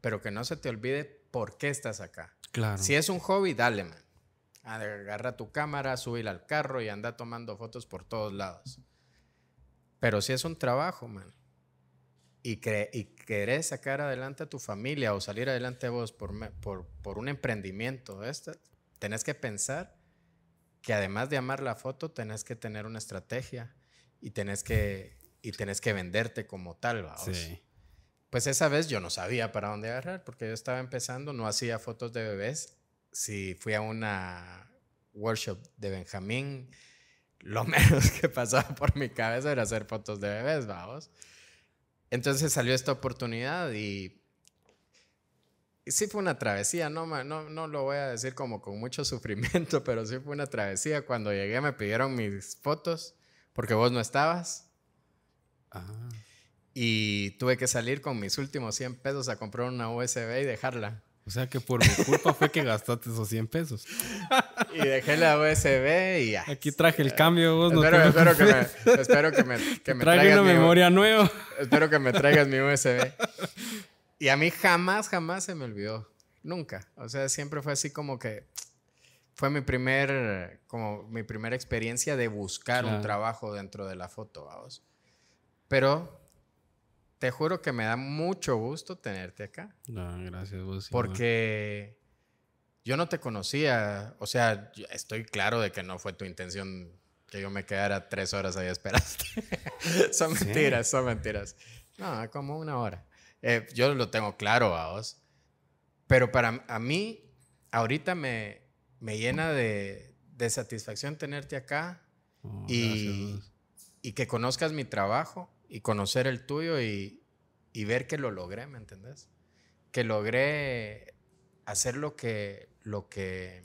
pero que no se te olvide por qué estás acá. Claro. Si es un hobby, dale, man. Agarra tu cámara, subir al carro y anda tomando fotos por todos lados. Pero si es un trabajo, man, y, y querés sacar adelante a tu familia o salir adelante vos por, por, por un emprendimiento, este, tenés que pensar que además de amar la foto, tenés que tener una estrategia y tenés que, y tenés que venderte como tal. ¿va? Pues esa vez yo no sabía para dónde agarrar porque yo estaba empezando, no hacía fotos de bebés. Si fui a una workshop de Benjamín, lo menos que pasaba por mi cabeza era hacer fotos de bebés, vamos. Entonces salió esta oportunidad y, sí fue una travesía, no, no, no lo voy a decir como con mucho sufrimiento, pero sí fue una travesía. Cuando llegué me pidieron mis fotos porque vos no estabas. Ah. Y tuve que salir con mis últimos 100 pesos a comprar una USB y dejarla. O sea que por mi culpa fue que gastaste esos 100 pesos. Y dejé la USB y ya. Aquí traje el cambio, vos espero, que me, espero que traigas una memoria nueva. Espero que me traigas mi USB. Y a mí jamás, jamás se me olvidó. Nunca. O sea, siempre fue así como que fue mi primer, como mi primera experiencia de buscar un trabajo dentro de la foto, vamos. Pero te juro que me da mucho gusto tenerte acá. No, gracias, vos. Porque yo no te conocía. O sea, estoy claro de que no fue tu intención que yo me quedara tres horas ahí esperando. son mentiras, son mentiras. No, como una hora. Eh, yo lo tengo claro, a vos. Pero para a mí, ahorita me, me llena de, de satisfacción tenerte acá oh, y, y que conozcas mi trabajo y conocer el tuyo y, y ver que lo logré, ¿me entendés? Que logré hacer lo que, lo que,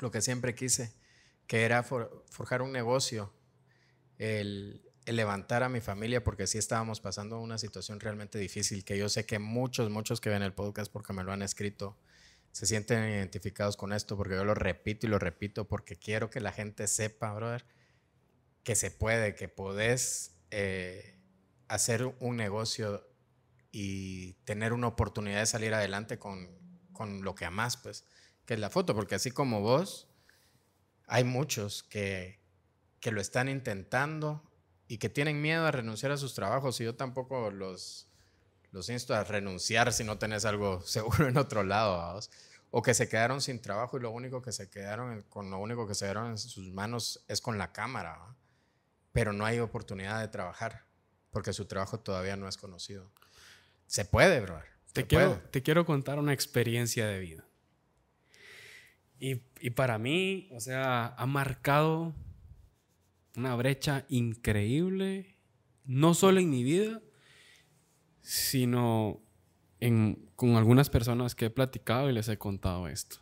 lo que siempre quise, que era forjar un negocio, el, el, levantar a mi familia, porque sí estábamos pasando una situación realmente difícil, que yo sé que muchos, muchos que ven el podcast, porque me lo han escrito, se sienten identificados con esto, porque yo lo repito y lo repito, porque quiero que la gente sepa, brother, que se puede, que podés eh, hacer un negocio y tener una oportunidad de salir adelante con, lo que amas, pues, que es la foto, porque así como vos, hay muchos que, que lo están intentando y que tienen miedo a renunciar a sus trabajos y yo tampoco los, los insto a renunciar si no tenés algo seguro en otro lado, o que se quedaron sin trabajo y lo único que se quedaron, con lo único que se dieron en sus manos es con la cámara pero no hay oportunidad de trabajar porque su trabajo todavía no es conocido. Se puede, bro. Te, quiero, te quiero contar una experiencia de vida. Y, para mí, o sea, ha marcado una brecha increíble, no solo en mi vida, sino con algunas personas que he platicado y les he contado esto.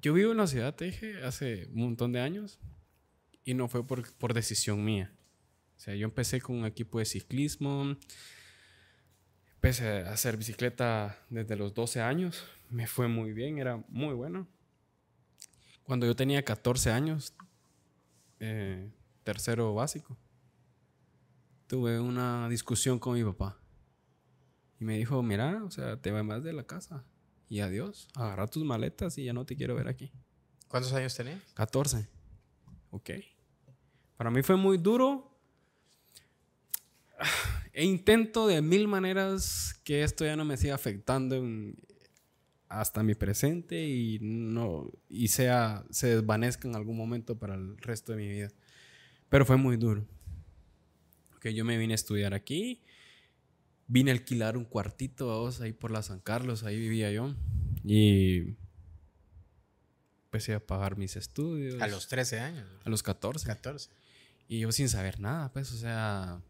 Yo vivo en la ciudad, te dije, hace un montón de años, y no fue por, por decisión mía. O sea, yo empecé con un equipo de ciclismo, empecé a hacer bicicleta desde los 12 años, me fue muy bien, era muy bueno. Cuando yo tenía 14 años, eh, tercero básico, tuve una discusión con mi papá. Y me dijo, mira, o sea, te va más de la casa. Y adiós, agarra tus maletas y ya no te quiero ver aquí. ¿Cuántos años tenías? 14. Ok. Para mí fue muy duro. E intento de mil maneras que esto ya no me siga afectando hasta mi presente y no y sea se desvanezca en algún momento para el resto de mi vida. Pero fue muy duro. yo me vine a estudiar aquí. Vine a alquilar un cuartito ahí por la San Carlos, ahí vivía yo. Y empecé a pagar mis estudios. A los 13 años. A los 14. 14. Y yo sin saber nada, pues, o sea,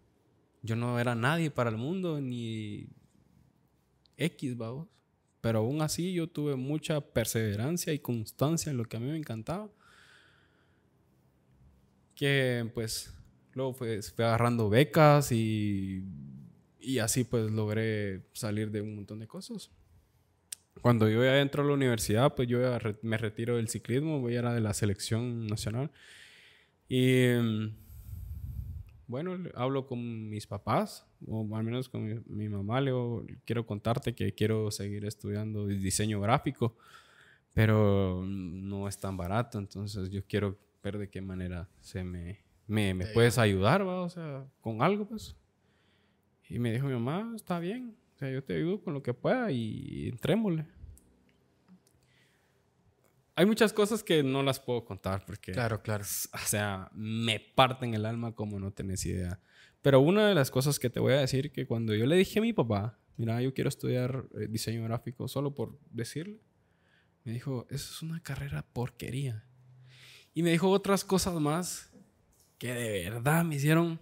yo no era nadie para el mundo, ni X, vamos. Pero aún así yo tuve mucha perseverancia y constancia en lo que a mí me encantaba. Que pues luego pues, fui agarrando becas y, y así pues logré salir de un montón de cosas. Cuando yo ya entro a la universidad, pues yo ya me retiro del ciclismo, voy a ir de la selección nacional. Y bueno, hablo con mis papás, o al menos con mi, mamá, le quiero contarte que quiero seguir estudiando diseño gráfico, pero no es tan barato, entonces yo quiero ver de qué manera se me, me, me puedes ayudar, o sea, con algo, pues. Y me dijo mi mamá, está bien, o sea, yo te ayudo con lo que pueda y entrémosle hay muchas cosas que no las puedo contar porque. Claro, claro. O sea, me parten el alma como no tenés idea. Pero una de las cosas que te voy a decir que cuando yo le dije a mi papá, mira, yo quiero estudiar eh, diseño gráfico solo por decirle, me dijo, eso es una carrera porquería. Y me dijo otras cosas más que de verdad me hicieron.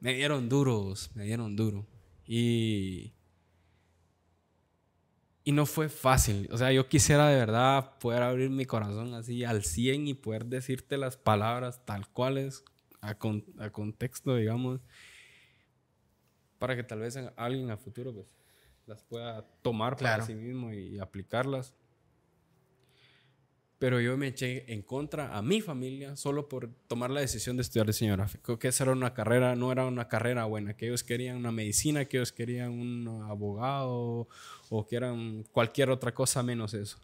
Me dieron duros, me dieron duro. Y y no fue fácil. O sea, yo quisiera de verdad poder abrir mi corazón así al 100 y poder decirte las palabras tal cuales, a, a contexto, digamos, para que tal vez alguien a futuro pues, las pueda tomar para sí mismo y aplicarlas pero yo me eché en contra a mi familia solo por tomar la decisión de estudiar diseño gráfico, que esa era una carrera, no era una carrera buena, que ellos querían una medicina, que ellos querían un abogado o que eran cualquier otra cosa menos eso.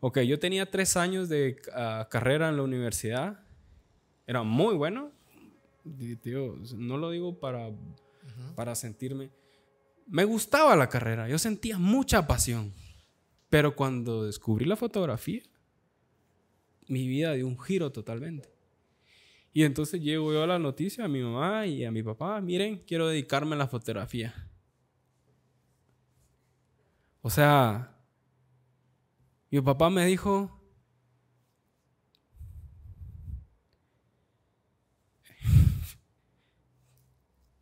Ok, yo tenía tres años de ah, carrera en la universidad, era muy bueno, no lo digo para, para sentirme, me gustaba la carrera, yo sentía mucha pasión, pero cuando descubrí la fotografía, mi vida dio un giro totalmente. Y entonces llego yo a la noticia a mi mamá y a mi papá, miren, quiero dedicarme a la fotografía. O sea, mi papá me dijo,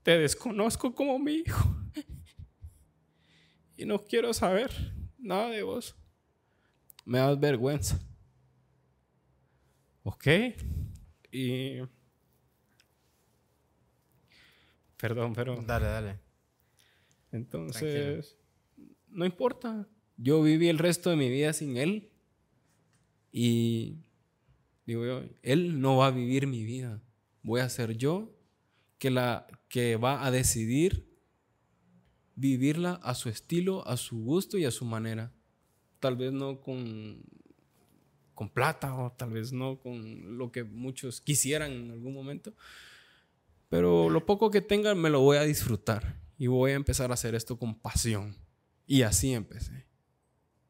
te desconozco como mi hijo y no quiero saber nada de vos. Me das vergüenza. Ok. Y. Perdón, pero. Dale, dale. Entonces. No importa. Yo viví el resto de mi vida sin él. Y. Digo yo, él no va a vivir mi vida. Voy a ser yo que, la, que va a decidir vivirla a su estilo, a su gusto y a su manera. Tal vez no con con plata o tal vez no con lo que muchos quisieran en algún momento. Pero lo poco que tengan me lo voy a disfrutar y voy a empezar a hacer esto con pasión. Y así empecé.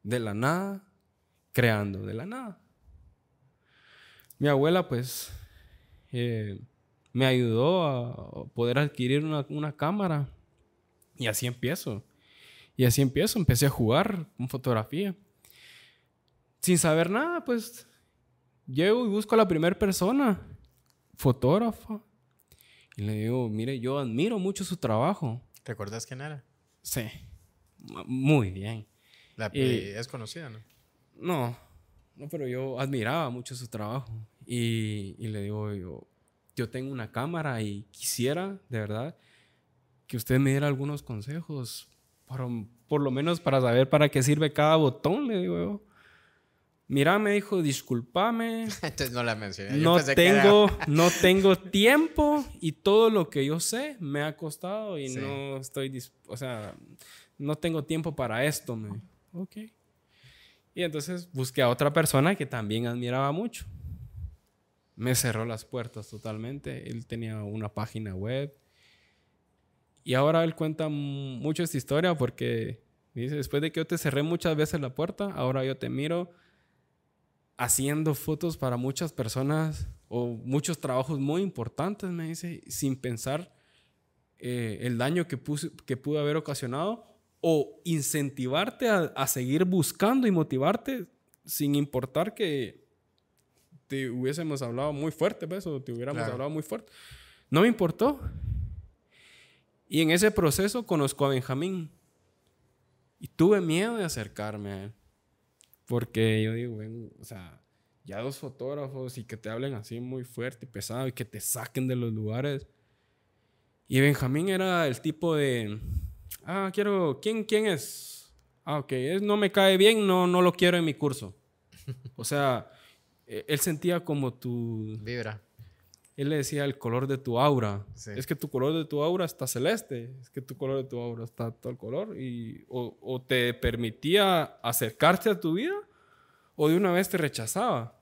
De la nada, creando de la nada. Mi abuela pues eh, me ayudó a poder adquirir una, una cámara y así empiezo. Y así empiezo, empecé a jugar con fotografía sin saber nada, pues llego y busco a la primera persona, fotógrafo, y le digo, mire, yo admiro mucho su trabajo. ¿Te acuerdas quién era? Sí, muy bien. La, es conocida, ¿no? No, no, pero yo admiraba mucho su trabajo. Y, le digo, yo, tengo una cámara y quisiera, de verdad, que usted me diera algunos consejos, por, por lo menos para saber para qué sirve cada botón, le digo yo. Mira, me dijo, discúlpame. Entonces no la mencioné. No, tengo, no tengo tiempo y todo lo que yo sé me ha costado y no estoy, o sea, no tengo tiempo para esto. ok. Y entonces busqué a otra persona que también admiraba mucho. Me cerró las puertas totalmente. Él tenía una página web. Y ahora él cuenta mucho esta historia porque dice, después de que yo te cerré muchas veces la puerta, ahora yo te miro haciendo fotos para muchas personas o muchos trabajos muy importantes, me dice, sin pensar eh, el daño que, puse, que pude haber ocasionado o incentivarte a, seguir buscando y motivarte sin importar que te hubiésemos hablado muy fuerte, ¿ves? Pues, o te hubiéramos hablado muy fuerte. No me importó. Y en ese proceso conozco a Benjamín. Y tuve miedo de acercarme a él. Porque yo digo, o sea, ya dos fotógrafos y que te hablen así muy fuerte y pesado y que te saquen de los lugares. Y Benjamín era el tipo de, ah, quiero, ¿quién, quién es? Ah, ok, es, no me cae bien, no, no lo quiero en mi curso. o sea, e, él sentía como tu... Vibra él le decía el color de tu aura. Es que tu color de tu aura está celeste, es que tu color de tu aura está el color. Y, o, te permitía acercarte a tu vida o de una vez te rechazaba.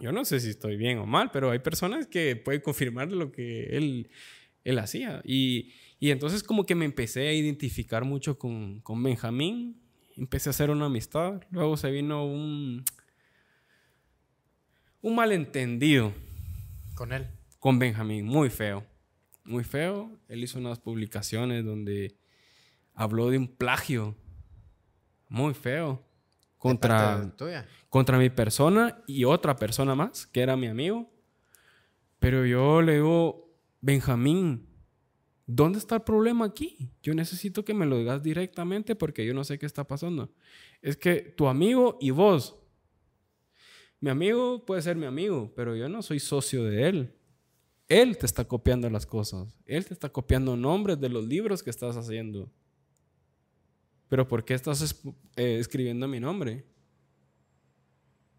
Yo no sé si estoy bien o mal, pero hay personas que pueden confirmar lo que él, él hacía. Y, entonces como que me empecé a identificar mucho con, con Benjamín, empecé a hacer una amistad, luego se vino un, un malentendido con él. Con Benjamín, muy feo. Muy feo. Él hizo unas publicaciones donde habló de un plagio. Muy feo. Contra, contra mi persona y otra persona más, que era mi amigo. Pero yo le digo, Benjamín, ¿dónde está el problema aquí? Yo necesito que me lo digas directamente porque yo no sé qué está pasando. Es que tu amigo y vos mi amigo puede ser mi amigo, pero yo no soy socio de él. Él te está copiando las cosas. Él te está copiando nombres de los libros que estás haciendo. Pero ¿por qué estás eh, escribiendo mi nombre?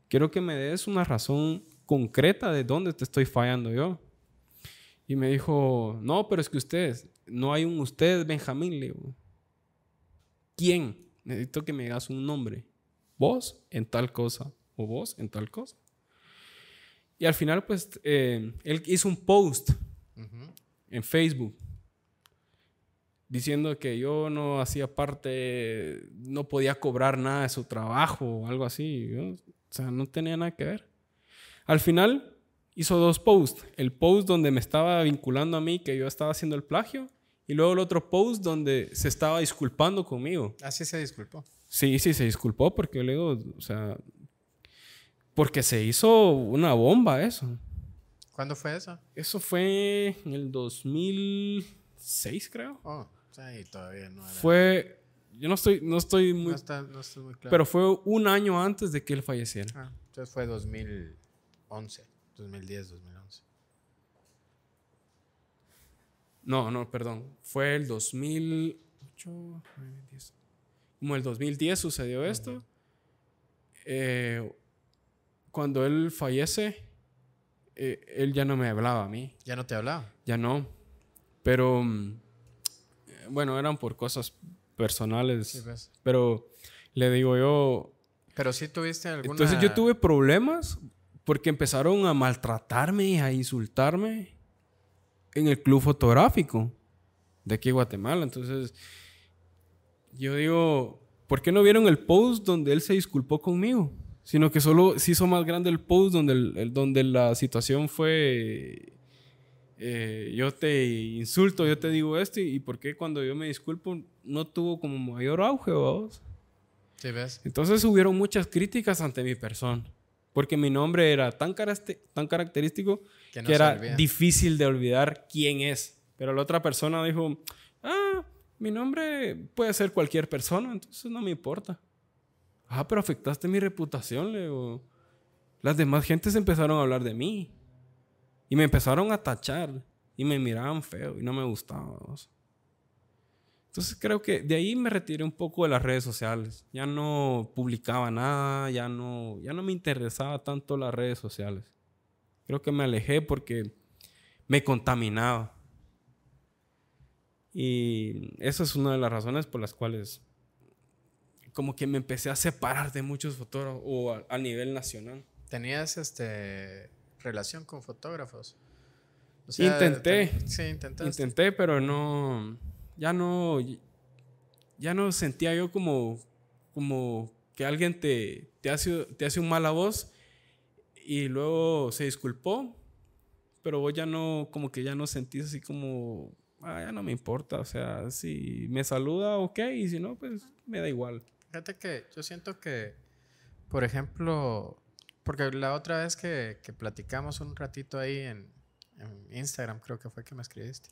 Quiero que me des una razón concreta de dónde te estoy fallando yo. Y me dijo, no, pero es que ustedes, no hay un usted, Benjamín. ¿quién? Necesito que me digas un nombre. Vos en tal cosa o vos en tal cosa. Y al final, pues, eh, él hizo un post en Facebook diciendo que yo no hacía parte, no podía cobrar nada de su trabajo o algo así. o sea, no tenía nada que ver. Al final, hizo dos posts. El post donde me estaba vinculando a mí que yo estaba haciendo el plagio y luego el otro post donde se estaba disculpando conmigo. Así ah, se disculpó. Sí, sí, se disculpó porque luego, o sea, porque se hizo una bomba eso. ¿Cuándo fue eso? Eso fue en el 2006, creo. Oh, sí, todavía no era. Fue. Yo no estoy, no estoy muy. No, estoy muy claro. Pero fue un año antes de que él falleciera. Ah, entonces fue 2011. 2010, 2011. No, no, perdón. Fue el 2008, 2010. Como el 2010 sucedió esto. eh, cuando él fallece, eh, él ya no me hablaba a mí. ¿Ya no te hablaba? Ya no. Pero, mm, eh, bueno, eran por cosas personales. Pues. Pero le digo yo... Pero sí tuviste alguna... Entonces yo tuve problemas porque empezaron a maltratarme y a insultarme en el club fotográfico de aquí Guatemala. Entonces, yo digo, ¿por qué no vieron el post donde él se disculpó conmigo? sino que solo se hizo más grande el post donde, el, donde la situación fue, eh, yo te insulto, yo te digo esto, y, porque por qué cuando yo me disculpo no tuvo como mayor auge, vos. Entonces hubieron muchas críticas ante mi persona, porque mi nombre era tan, tan característico que, era difícil de olvidar quién es. Pero la otra persona dijo, ah, mi nombre puede ser cualquier persona, entonces no me importa. Ah, pero afectaste mi reputación, Leo. Las demás gentes empezaron a hablar de mí. Y me empezaron a tachar. Y me miraban feo y no me gustaba. Entonces creo que de ahí me retiré un poco de las redes sociales. Ya no publicaba nada, ya no, ya no me interesaba tanto las redes sociales. Creo que me alejé porque me contaminaba. Y esa es una de las razones por las cuales como que me empecé a separar de muchos fotógrafos o a, nivel nacional. ¿Tenías este, relación con fotógrafos? intenté. sí, Intenté, pero no. Ya no. Ya no sentía yo como. Como que alguien te, te, hace, te hace un mala voz y luego se disculpó, pero vos ya no, como que ya no sentís así como, ah, ya no me importa, o sea, si me saluda, ok, y si no, pues me da igual. Fíjate que yo siento que, por ejemplo, porque la otra vez que, platicamos un ratito ahí en, Instagram, creo que fue que me escribiste,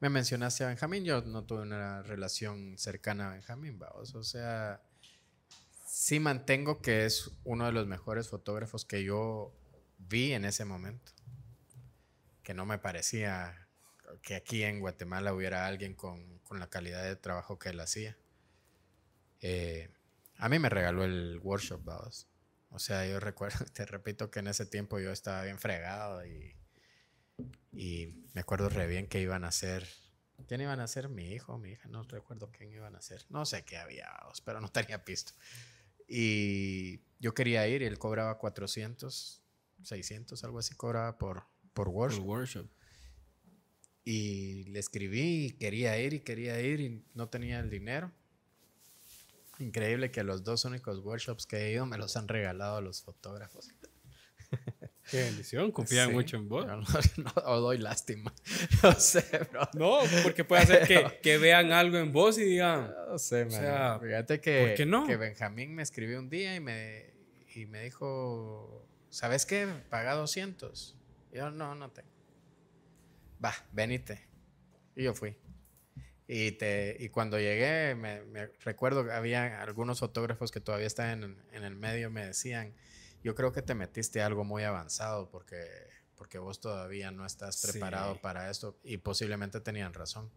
me mencionaste a Benjamín. Yo no tuve una relación cercana a Benjamín, vamos. O sea, sí mantengo que es uno de los mejores fotógrafos que yo vi en ese momento. Que no me parecía que aquí en Guatemala hubiera alguien con la calidad de trabajo que él hacía. Eh, a mí me regaló el workshop, vamos. O sea, yo recuerdo, te repito que en ese tiempo yo estaba bien fregado y, me acuerdo re bien que iban a hacer. ¿Quién iban a ser? Mi hijo, mi hija, no recuerdo quién iban a ser. No sé qué había, vamos, pero no tenía pisto. Y yo quería ir y él cobraba 400, 600, algo así cobraba por, por Por workshop. Y le escribí y quería ir y quería ir y no tenía el dinero. Increíble que los dos únicos workshops que he ido me los han regalado los fotógrafos. Qué bendición, confían mucho en vos. No, doy lástima. No sé, bro. No, porque puede ser que, vean algo en vos y digan. No sé, fíjate que, que Benjamín me escribió un día y me, y me dijo: ¿Sabes qué? Paga 200. yo, no, no tengo. Va, venite. Y yo fui. Y, cuando llegué, me recuerdo que había algunos fotógrafos que todavía estaban en, el medio, me decían, yo creo que te metiste algo muy avanzado porque, porque vos todavía no estás preparado para esto y posiblemente tenían razón.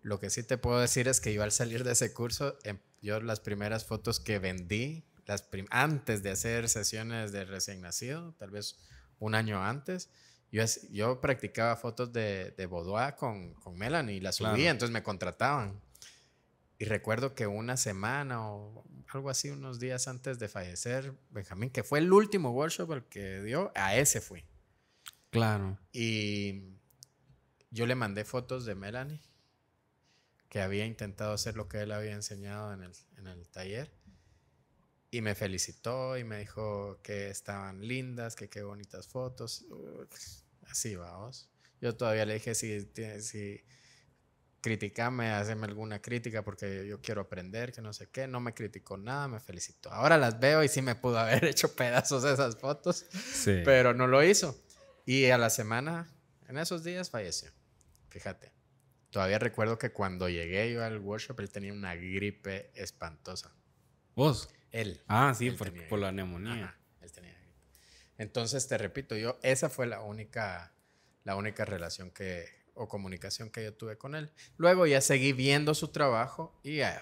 Lo que sí te puedo decir es que yo al salir de ese curso, em, yo las primeras fotos que vendí, las antes de hacer sesiones de recién nacido, tal vez un año antes, yo, practicaba fotos de, de con, con Melanie y las subía, entonces me contrataban. Y recuerdo que una semana o algo así, unos días antes de fallecer, Benjamín, que fue el último workshop que dio, a ese fui. Claro. Y yo le mandé fotos de Melanie, que había intentado hacer lo que él había enseñado en el, en el taller. Y me felicitó y me dijo que estaban lindas, que qué bonitas fotos. Así vamos. Yo todavía le dije, si, si criticame, haceme alguna crítica porque yo quiero aprender, que no sé qué. No me criticó nada, me felicitó. Ahora las veo y sí me pudo haber hecho pedazos esas fotos, sí. pero no lo hizo. Y a la semana, en esos días, falleció. Fíjate. Todavía recuerdo que cuando llegué yo al workshop, él tenía una gripe espantosa. ¿Vos? Él. Ah, sí, por, la neumonía. Entonces, te repito, yo, esa fue la única, la única relación que, o comunicación que yo tuve con él. Luego ya seguí viendo su trabajo y eh,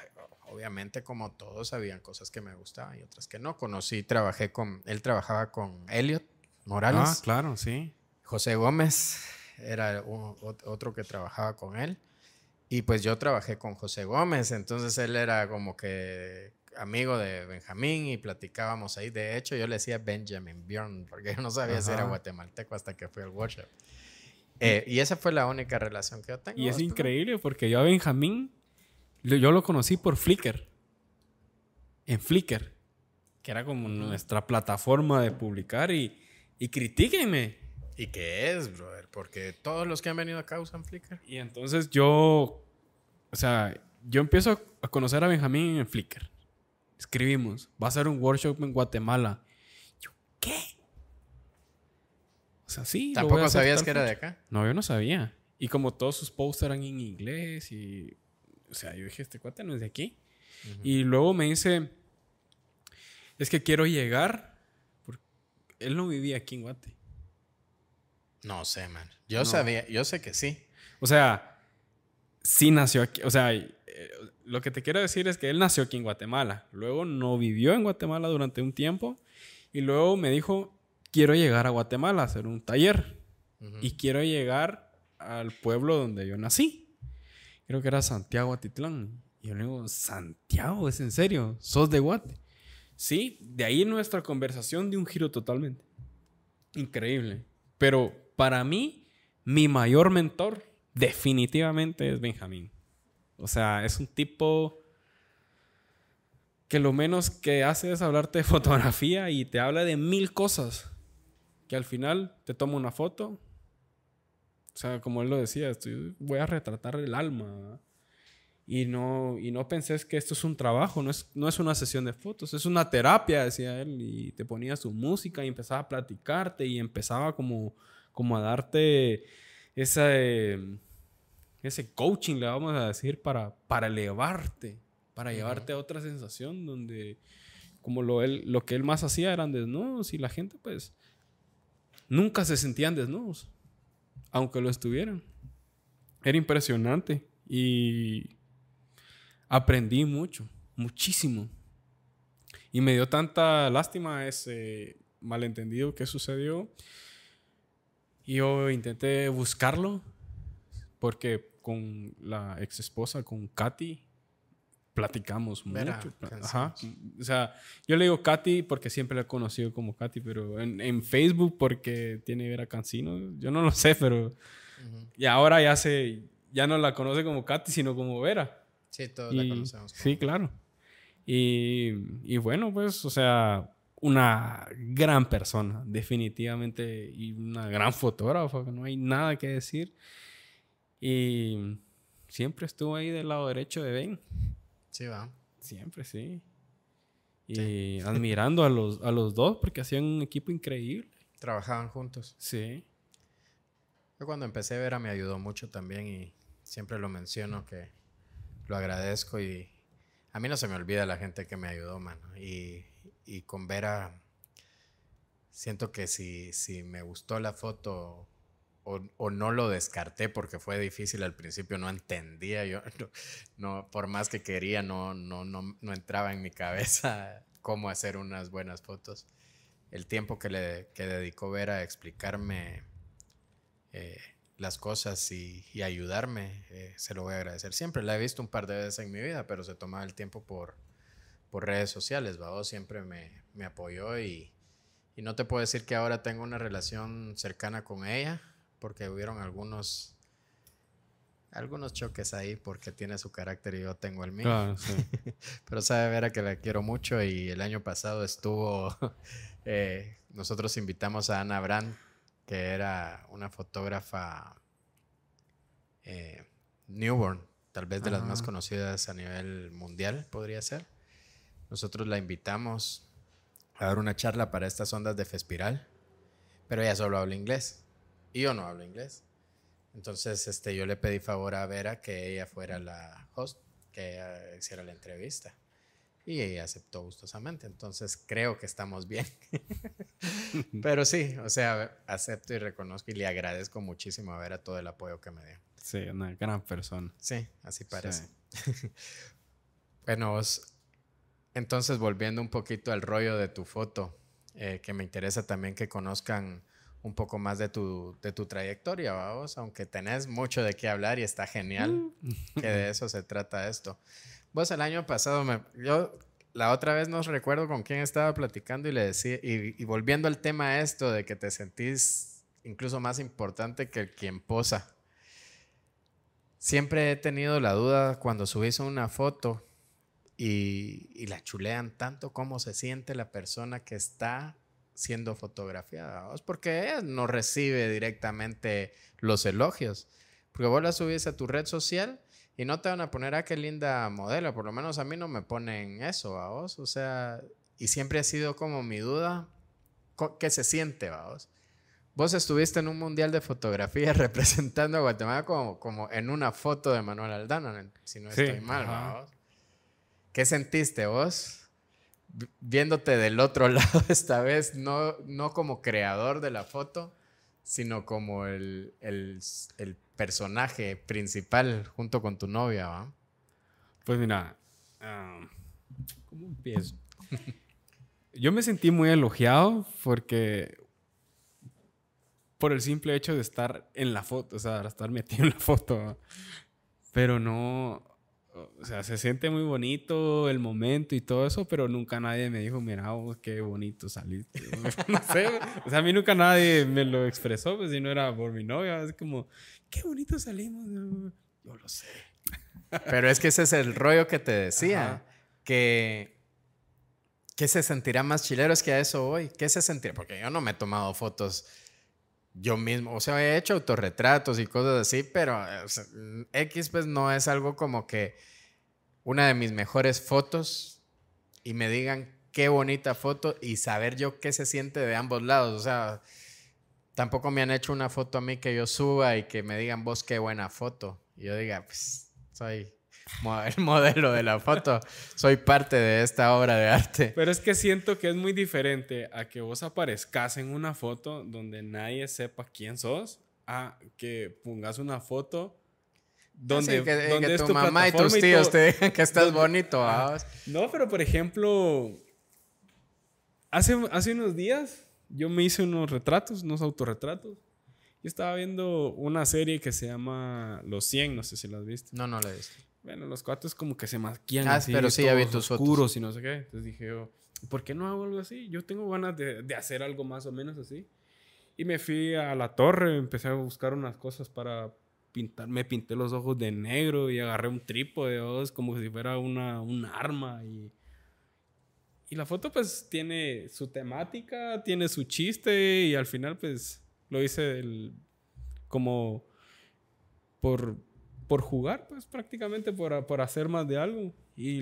obviamente como todos habían cosas que me gustaban y otras que no. Conocí, trabajé con, él trabajaba con Elliot Morales. Ah, claro, sí. José Gómez era otro que trabajaba con él. Y pues yo trabajé con José Gómez, entonces él era como que amigo de Benjamín y platicábamos ahí. De hecho, yo le decía Benjamin Bjorn, porque yo no sabía si era guatemalteco hasta que fui al workshop. Eh, y esa fue la única relación que yo tengo. Y es increíble porque yo a Benjamín, yo lo conocí por Flickr. En Flickr, que era como nuestra plataforma de publicar y, y critíquenme. ¿Y qué es, brother? Porque todos los que han venido acá usan Flickr. Y entonces yo, o sea, yo empiezo a conocer a Benjamín en Flickr escribimos, va a ser un workshop en Guatemala. Yo, ¿qué? O sea, sí. ¿Tampoco sabías que era de acá? No, yo no sabía. Y como todos sus posts eran en inglés y... O sea, yo dije, este cuate no es de aquí. Y luego me dice, es que quiero llegar. Porque él no vivía aquí en Guate. No sé, man. Yo sabía, yo sé que sí. O sea, sí nació aquí. O sea, eh, lo que te quiero decir es que él nació aquí en Guatemala, luego no vivió en Guatemala durante un tiempo y luego me dijo, quiero llegar a Guatemala a hacer un taller y quiero llegar al pueblo donde yo nací. Creo que era Santiago Atitlán. Y yo le digo, Santiago, ¿es en serio? ¿Sos de Guate? Sí, de ahí nuestra conversación de un giro totalmente. Increíble. Pero para mí, mi mayor mentor definitivamente es Benjamín. O sea, es un tipo que lo menos que hace es hablarte de fotografía y te habla de mil cosas. Que al final te toma una foto. O sea, como él lo decía, estoy, voy a retratar el alma. Y no, y no que esto es un trabajo, no es, no es una sesión de fotos, es una terapia, decía él. Y te ponía su música y empezaba a platicarte y empezaba como, como a darte esa... Eh, ese coaching le vamos a decir para, para elevarte, para llevarte a otra sensación donde como lo, lo que él más hacía eran desnudos y la gente pues nunca se sentían desnudos, aunque lo estuvieran. Era impresionante y aprendí mucho, muchísimo. Y me dio tanta lástima ese malentendido que sucedió. Y yo intenté buscarlo porque con la ex esposa, con Katy, platicamos mucho. O sea, yo le digo Katy porque siempre la he conocido como Katy, pero en, Facebook porque tiene Vera Cancino, yo no lo sé, pero... Y ahora ya se... Ya no la conoce como Katy, sino como Vera. Sí, todos la conocemos. Sí, claro. Y, y, bueno, pues, o sea, una gran persona, definitivamente, y una gran fotógrafa, no hay nada que decir. Y siempre estuvo ahí del lado derecho de Ben. Sí, va. Siempre, sí. Y admirando a los, dos porque hacían un equipo increíble. Trabajaban juntos. Sí. Yo cuando empecé Vera me ayudó mucho también y siempre lo menciono que lo agradezco y a mí no se me olvida la gente que me ayudó, mano. Y, y con Vera siento que si, si me gustó la foto o, no lo descarté porque fue difícil al principio, no entendía, yo no, por más que quería, no, no, no, no, entraba en mi cabeza cómo hacer unas buenas fotos. El tiempo que le que dedicó Vera a explicarme eh, las cosas y, ayudarme, eh, se lo voy a agradecer siempre. La he visto un par de veces en mi vida, pero se tomaba el tiempo por, por redes sociales, va siempre me, me apoyó y, y no te puedo decir que ahora tengo una relación cercana con ella, porque hubieron algunos algunos choques ahí porque tiene su carácter y yo tengo el mío. Pero sabe ver a que la quiero mucho y el año pasado estuvo, eh, nosotros invitamos a Ana Brand, que era una fotógrafa eh, newborn, tal vez de las más ah. conocidas a nivel mundial, podría ser. Nosotros la invitamos a dar una charla para estas ondas de Fespiral, pero ella solo habla inglés y yo no hablo inglés. Entonces este, yo le pedí favor a Vera que ella fuera la host, que ella hiciera la entrevista. Y ella aceptó gustosamente. Entonces creo que estamos bien. Pero sí, o sea, acepto y reconozco y le agradezco muchísimo a Vera todo el apoyo que me dio. Sí, una gran persona. Sí, así parece. bueno, entonces volviendo un poquito al rollo de tu foto, eh, que me interesa también que conozcan un poco más de tu, de tu trayectoria, vamos, aunque tenés mucho de qué hablar y está genial mm. que de eso se trata esto. Vos el año pasado, yo la otra vez no recuerdo con quién estaba platicando y le decía, y, volviendo al tema esto de que te sentís incluso más importante que quien posa. Siempre he tenido la duda cuando subís una foto y, y la chulean tanto, cómo se siente la persona que está siendo fotografiada. porque no recibe directamente los elogios. Porque vos la subís a tu red social y no te van a poner a ah, qué linda modelo. Por lo menos a mí no me ponen eso, vos. O sea, y siempre ha sido como mi duda. ¿Qué se siente, vos? Vos estuviste en un mundial de fotografía representando a Guatemala como, como en una foto de Manuel Aldana... si no estoy mal, ¿vos? ¿Qué sentiste vos? viéndote del otro lado esta vez, no, no como creador de la foto, sino como el, el, personaje principal junto con tu novia, ¿va? Pues mira, ¿cómo empiezo? Yo me sentí muy elogiado porque por el simple hecho de estar en la foto, o sea, estar metido en la foto, pero no, o sea, se siente muy bonito el momento y todo eso, pero nunca nadie me dijo, mira, oh, qué bonito saliste. o sea, a mí nunca nadie me lo expresó, pues si no era por mi novia, es como, qué bonito salimos. Yo lo sé. Pero es que ese es el rollo que te decía, que que se sentirá más chilero? que a eso hoy que se sentirá? Porque yo no me he tomado fotos yo mismo, o sea, he hecho autorretratos y cosas así, pero eh, X pues no es algo como que una de mis mejores fotos y me digan qué bonita foto y saber yo qué se siente de ambos lados, o sea, tampoco me han hecho una foto a mí que yo suba y que me digan vos qué buena foto. Y yo diga, pues soy el modelo de la foto, soy parte de esta obra de arte. Pero es que siento que es muy diferente a que vos aparezcas en una foto donde nadie sepa quién sos, a que pongas una foto donde, ah, donde tu, mamá y tus tíos te digan que estás bonito. no, pero por ejemplo, hace, hace unos días yo me hice unos retratos, unos autorretratos. y estaba viendo una serie que se llama Los 100, no sé si la has visto. No, no la he visto bueno, los cuates como que se maquillan ah, así, pero sí, había vi oscuros y no sé qué. Entonces dije, yo, oh, ¿por qué no hago algo así? Yo tengo ganas de, de, hacer algo más o menos así. Y me fui a la torre, empecé a buscar unas cosas para pintar. Me pinté los ojos de negro y agarré un trípode, de oh, ojos como si fuera una, un arma. Y, y la foto pues tiene su temática, tiene su chiste y al final pues lo hice el, como por por jugar, pues prácticamente por, por hacer más de algo. Y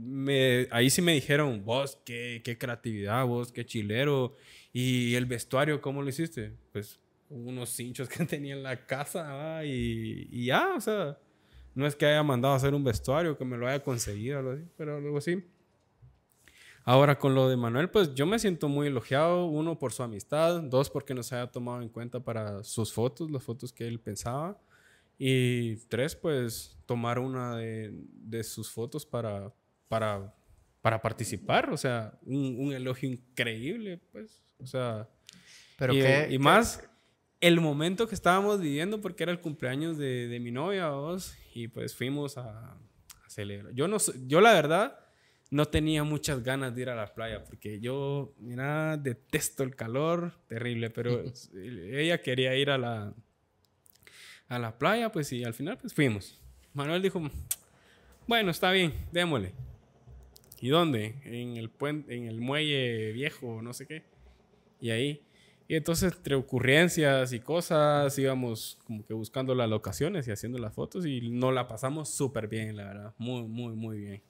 me, ahí sí me dijeron, vos, qué, qué creatividad, vos, qué chilero. Y el vestuario, ¿cómo lo hiciste? Pues unos cinchos que tenía en la casa ah, y, ya, o sea, no es que haya mandado a hacer un vestuario, que me lo haya conseguido, pero algo sí Ahora con lo de Manuel, pues yo me siento muy elogiado, uno por su amistad, dos porque nos haya tomado en cuenta para sus fotos, las fotos que él pensaba, y tres, pues tomar una de, sus fotos para, para, para participar. O sea, un, un elogio increíble, pues. O sea. Pero y, qué, y más el momento que estábamos viviendo porque era el cumpleaños de, de mi novia, vos, y pues fuimos a, celebrar. Yo, no, yo la verdad no tenía muchas ganas de ir a la playa porque yo, mira, detesto el calor, terrible, pero ella quería ir a la, a la playa, pues y al final pues fuimos. Manuel dijo, mm, bueno, está bien, démosle. ¿Y dónde? En el puente, en el muelle viejo, no sé qué. Y ahí. Y entonces entre ocurrencias y cosas íbamos como que buscando las locaciones y haciendo las fotos y no la pasamos súper bien, la verdad. Muy, muy, muy bien.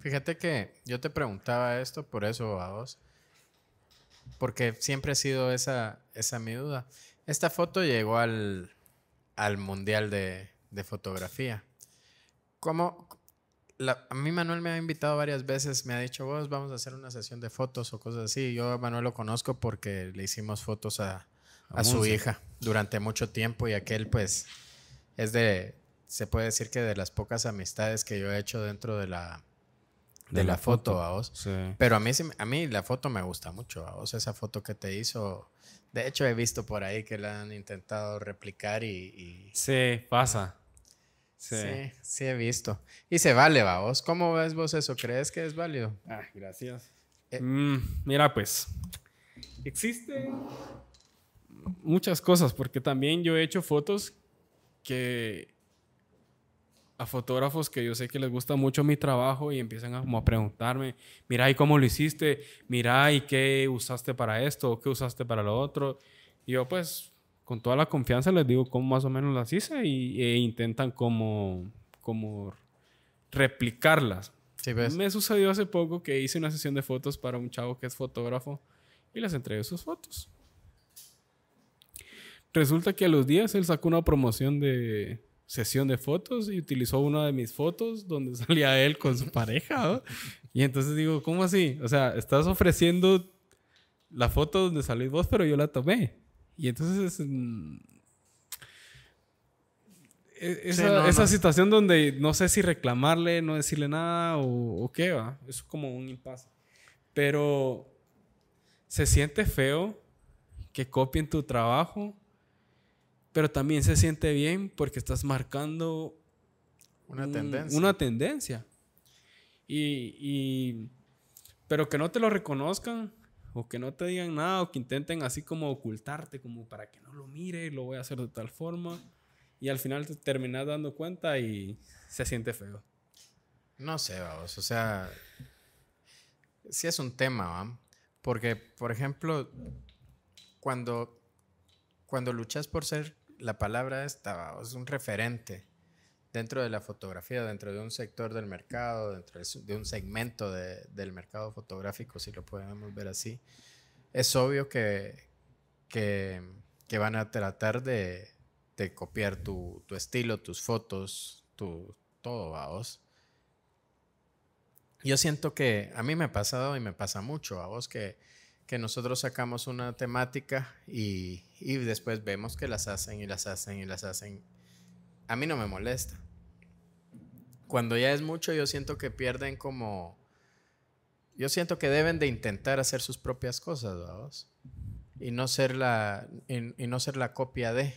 Fíjate que yo te preguntaba esto por eso a vos. Porque siempre ha sido esa, esa mi duda. Esta foto llegó al, al Mundial de, Fotografía. Como a mí Manuel me ha invitado varias veces, me ha dicho, vos vamos a hacer una sesión de fotos o cosas así. Yo a Manuel lo conozco porque le hicimos fotos a, su hija durante mucho tiempo y aquel pues es de, se puede decir que de las pocas amistades que yo he hecho dentro de la, de, la, foto, a vos. Pero a mí, a mí la foto me gusta mucho, a vos esa foto que te hizo de hecho, he visto por ahí que la han intentado replicar y... sí, pasa. Sí. sí. he visto. Y se vale, va vos. ¿Cómo ves vos eso? ¿Crees que es válido? Ah, gracias. Eh, mm, mira, pues, existen muchas cosas, porque también yo he hecho fotos que a fotógrafos que yo sé que les gusta mucho mi trabajo y empiezan a, como a preguntarme, mira, ¿y cómo lo hiciste? Mira, ¿y qué usaste para esto? ¿Qué usaste para lo otro? yo pues con toda la confianza les digo cómo más o menos las hice y, e intentan como, como replicarlas. Sí, pues. Me sucedió hace poco que hice una sesión de fotos para un chavo que es fotógrafo y les entregué sus fotos. Resulta que a los días él sacó una promoción de sesión de fotos y utilizó una de mis fotos donde salía él con su pareja. Y entonces digo, ¿cómo así? O sea, estás ofreciendo la foto donde salís vos, pero yo la tomé. Y entonces... Mm, es... esa, esa situación donde no sé si reclamarle, no decirle nada o, qué va. es como un impasse. Pero se siente feo que copien tu trabajo pero también se siente bien porque estás marcando una tendencia. Una tendencia. Y, pero que no te lo reconozcan o que no te digan nada o que intenten así como ocultarte, como para que no lo mire, lo voy a hacer de tal forma. Y al final te terminas dando cuenta y se siente feo. No sé, vamos, o sea, sí es un tema, ¿va? Porque, por ejemplo, cuando, cuando luchas por ser la palabra esta es un referente dentro de la fotografía, dentro de un sector del mercado, dentro de un segmento del mercado fotográfico, si lo podemos ver así, es obvio que, que, van a tratar de, copiar tu, estilo, tus fotos, tu, todo, vos. Yo siento que a mí me ha pasado y me pasa mucho, a vos que que nosotros sacamos una temática y, y después vemos que las hacen y las hacen y las hacen. A mí no me molesta. Cuando ya es mucho, yo siento que pierden como... Yo siento que deben de intentar hacer sus propias cosas, vamos. Y no ser la, y, no ser la copia de...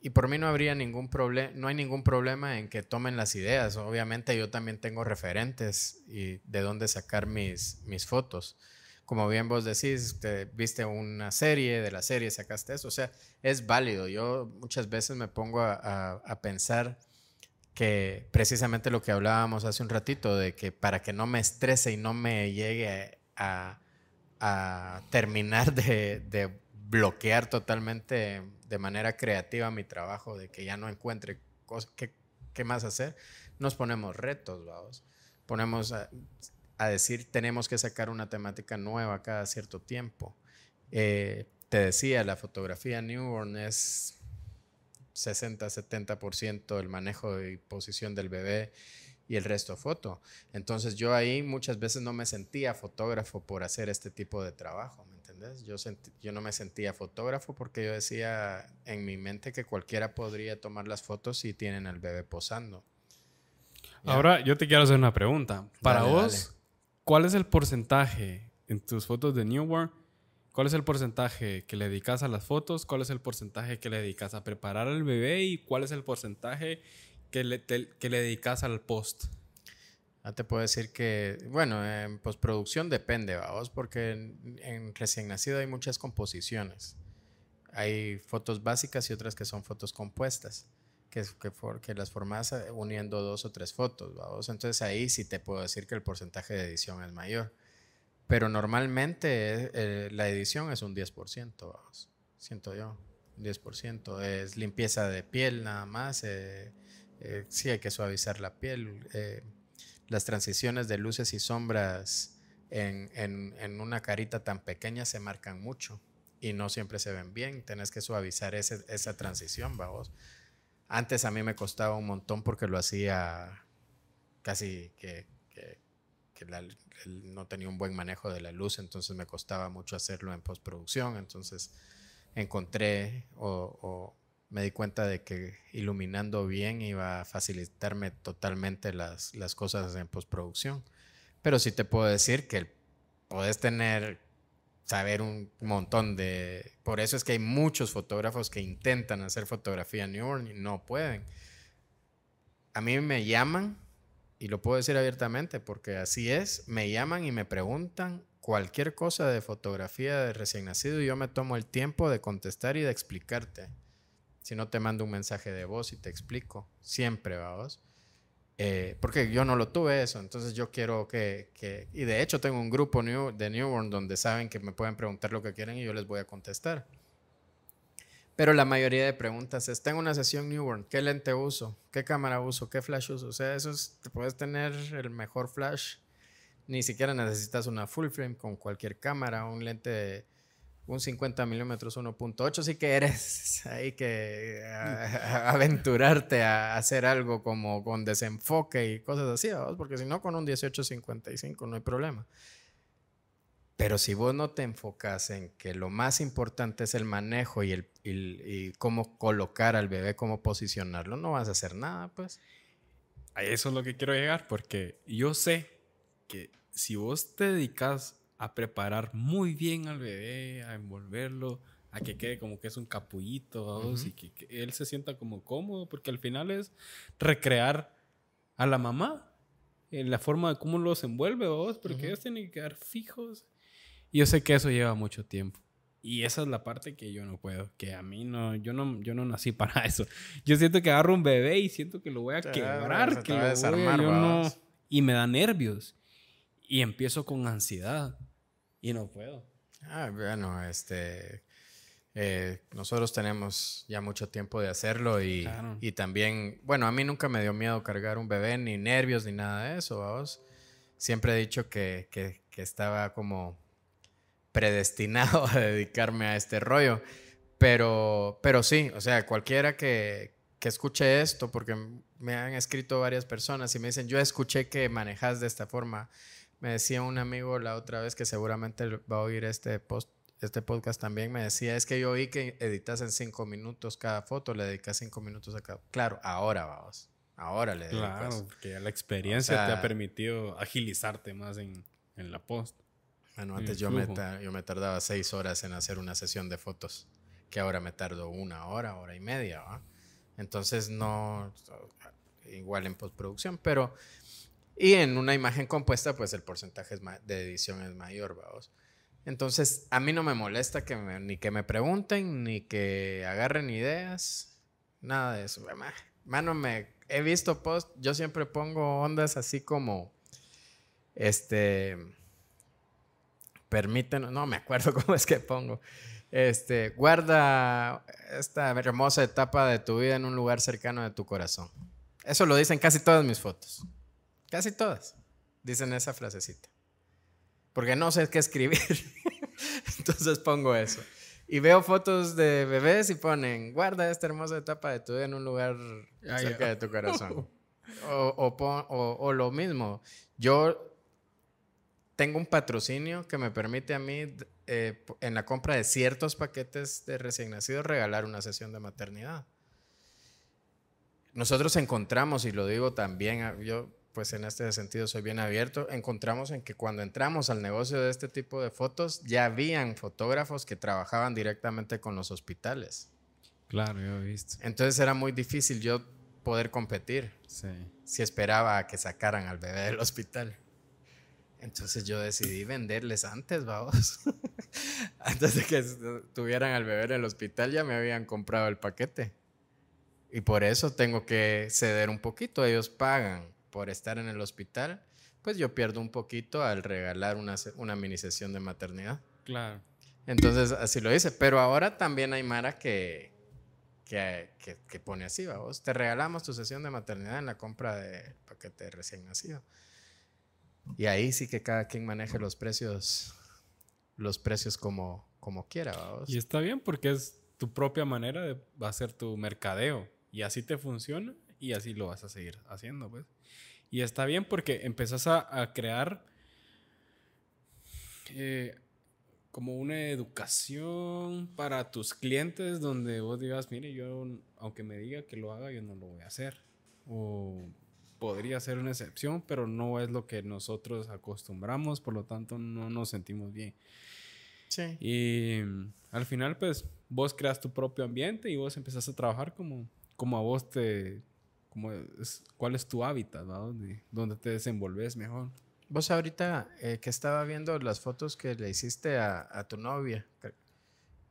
Y por mí no habría ningún problema, no hay ningún problema en que tomen las ideas. Obviamente yo también tengo referentes y de dónde sacar mis, mis fotos como bien vos decís, viste una serie, de la serie sacaste eso, o sea, es válido. Yo muchas veces me pongo a, pensar que precisamente lo que hablábamos hace un ratito, de que para que no me estrese y no me llegue a, terminar de, bloquear totalmente de manera creativa mi trabajo, de que ya no encuentre cosas, qué, qué más hacer, nos ponemos retos, vamos. Ponemos a decir tenemos que sacar una temática nueva cada cierto tiempo. Eh, te decía, la fotografía newborn es 60-70% el manejo y posición del bebé y el resto foto. Entonces yo ahí muchas veces no me sentía fotógrafo por hacer este tipo de trabajo, ¿me entendés? Yo, yo no me sentía fotógrafo porque yo decía en mi mente que cualquiera podría tomar las fotos si tienen al bebé posando. Ahora yo te quiero hacer una pregunta. Para vos, ¿Cuál es el porcentaje en tus fotos de New World? ¿Cuál es el porcentaje que le dedicas a las fotos? ¿Cuál es el porcentaje que le dedicas a preparar al bebé? ¿Y cuál es el porcentaje que le, que le dedicas al post? Ah, te puedo decir que, bueno, en postproducción depende, vamos, porque en, recién nacido hay muchas composiciones. Hay fotos básicas y otras que son fotos compuestas que, que, las formas eh, uniendo dos o tres fotos, ¿vamos? Entonces ahí sí te puedo decir que el porcentaje de edición es mayor. Pero normalmente eh, la edición es un 10%, vamos, siento yo, 10%. Es limpieza de piel nada más, eh, eh sí hay que suavizar la piel. las transiciones de luces y sombras en, en, en una carita tan pequeña se marcan mucho y no siempre se ven bien. Tenés que suavizar esa transición, vamos. Antes a mí me costaba un montón porque lo hacía casi que, no tenía un buen manejo de la luz, entonces me costaba mucho hacerlo en postproducción, entonces encontré o, me di cuenta de que iluminando bien iba a facilitarme totalmente las, las cosas en postproducción. Pero sí te puedo decir que podés tener saber un montón de... Por eso es que hay muchos fotógrafos que intentan hacer fotografía New newborn y no pueden. A mí me llaman, y lo puedo decir abiertamente porque así es, me llaman y me preguntan cualquier cosa de fotografía de recién nacido y yo me tomo el tiempo de contestar y de explicarte. Si no te mando un mensaje de voz y te explico, siempre va vos. Eh, porque yo no lo tuve eso, entonces yo quiero que, y de hecho tengo un grupo de Newborn donde saben que me pueden preguntar lo que quieren y yo les voy a contestar. Pero la mayoría de preguntas es, tengo una sesión Newborn, ¿qué lente uso? ¿Qué cámara uso? ¿Qué flash uso? O sea, eso es, te puedes tener el mejor flash, ni siquiera necesitas una full frame con cualquier cámara, un lente... De, un 50 milímetros 1.8, sí que eres, hay que aventurarte a hacer algo como con desenfoque y cosas así, porque si no con un 18-55 no hay problema. Pero si vos no te enfocas en que lo más importante es el manejo y, el, y cómo colocar al bebé, cómo posicionarlo, no vas a hacer nada, pues. A eso es lo que quiero llegar, porque yo sé que si vos te dedicas a preparar muy bien al bebé, a envolverlo, a que quede como que es un capullito y que, él se sienta como cómodo, porque al final es recrear a la mamá en la forma de cómo los envuelve, vos, porque ellos tienen que quedar fijos. Y yo sé que eso lleva mucho tiempo. Y esa es la parte que yo no puedo, que a mí no, yo no, yo no nací para eso. Yo siento que agarro un bebé y siento que lo voy a quebrar, que lo voy a desarmar, y me da nervios y empiezo con ansiedad y no puedo. Ah, bueno, este, eh, nosotros tenemos ya mucho tiempo de hacerlo y, también, bueno, a mí nunca me dio miedo cargar un bebé, ni nervios, ni nada de eso, vamos. Siempre he dicho que, estaba como predestinado a dedicarme a este rollo, pero, pero sí, o sea, cualquiera que, que escuche esto, porque me han escrito varias personas y me dicen, yo escuché que manejas de esta forma me decía un amigo la otra vez que seguramente va a oír este, este podcast también. Me decía, es que yo vi que editas en cinco minutos cada foto, le dedicas cinco minutos a cada... Claro, ahora vamos. Ahora le dedicas. Claro, que la experiencia te ha permitido agilizarte más en, la post. Bueno, antes yo me, yo me tardaba seis horas en hacer una sesión de fotos, que ahora me tardo una hora, hora y media, Entonces no, igual en postproducción, pero y en una imagen compuesta, pues el porcentaje de edición es mayor, vamos. Entonces, a mí no me molesta que ni que me pregunten, ni que agarren ideas, nada de eso. Mano, me he visto post, yo siempre pongo ondas así como, este, no me acuerdo cómo es que pongo. Este, guarda esta hermosa etapa de tu vida en un lugar cercano de tu corazón. Eso lo dicen casi todas mis fotos. Casi todas dicen esa frasecita. Porque no sé qué escribir. Entonces pongo eso. Y veo fotos de bebés y ponen, guarda esta hermosa etapa de tu vida en un lugar ah, cerca de tu corazón. O, lo mismo, yo tengo un patrocinio que me permite a mí eh, en la compra de ciertos paquetes de recién nacidos regalar una sesión de maternidad. Nosotros encontramos, y lo digo también, ah, yo pues en este sentido soy bien abierto, encontramos en que cuando entramos al negocio de este tipo de fotos, ya habían fotógrafos que trabajaban directamente con los hospitales. Claro, yo he visto. Entonces era muy difícil yo poder competir. Sí. Si esperaba a que sacaran al bebé del hospital. Entonces yo decidí venderles antes, vamos. antes de que tuvieran al bebé en el hospital ya me habían comprado el paquete. Y por eso tengo que ceder un poquito. Ellos pagan por estar en el hospital, pues yo pierdo un poquito al regalar una, una mini sesión de maternidad. Claro. Entonces, así lo dice Pero ahora también hay Mara que, que, que, pone así, vamos, te regalamos tu sesión de maternidad en la compra del paquete recién nacido. Y ahí sí que cada quien maneje los precios, los precios como, como quiera, vamos. Y está bien porque es tu propia manera de hacer tu mercadeo. Y así te funciona y así lo vas a seguir haciendo, pues. Y está bien porque empezás a, a crear eh, como una educación para tus clientes donde vos digas, mire, yo aunque me diga que lo haga, yo no lo voy a hacer. O podría ser una excepción, pero no es lo que nosotros acostumbramos, por lo tanto no nos sentimos bien. Sí. Y al final, pues, vos creas tu propio ambiente y vos empezás a trabajar como, como a vos te, cuál es tu hábitat, ¿Dónde, te desenvolves mejor. Vos ahorita eh, que estaba viendo las fotos que le hiciste a, tu novia,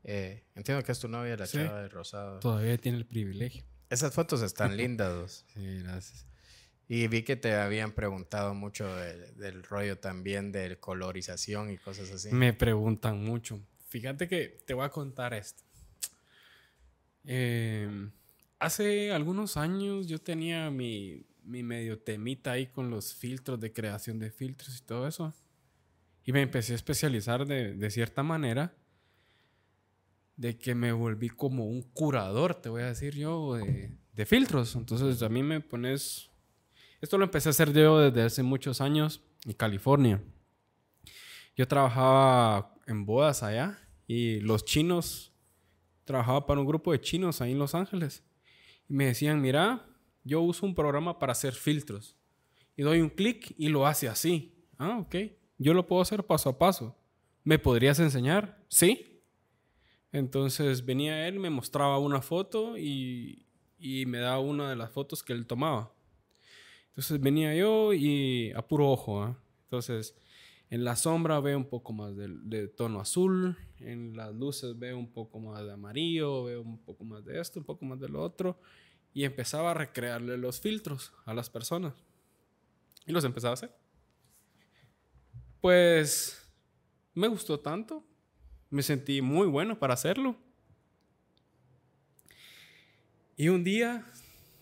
eh, entiendo que es tu novia la chava de rosado. Todavía tiene el privilegio. Esas fotos están lindas. gracias. Y vi que te habían preguntado mucho del rollo también de colorización y cosas así. Me preguntan mucho. Fíjate que te voy a contar esto. Eh, Hace algunos años yo tenía mi, mi medio temita ahí con los filtros de creación de filtros y todo eso. Y me empecé a especializar de, de cierta manera de que me volví como un curador, te voy a decir yo, de, de, filtros. Entonces a mí me pones... Esto lo empecé a hacer yo desde hace muchos años en California. Yo trabajaba en bodas allá y los chinos, trabajaba para un grupo de chinos ahí en Los Ángeles. Y me decían, mira, yo uso un programa para hacer filtros. Y doy un clic y lo hace así. Ah, ok. Yo lo puedo hacer paso a paso. ¿Me podrías enseñar? Sí. Entonces venía él, me mostraba una foto y, me daba una de las fotos que él tomaba. Entonces venía yo y a puro ojo. ¿ah? Entonces en la sombra veo un poco más de, tono azul, en las luces veo un poco más de amarillo, Veo un poco más de esto, un poco más de lo otro, y empezaba a recrearle los filtros a las personas. Y los empezaba a hacer. Pues me gustó tanto, me sentí muy bueno para hacerlo. Y un día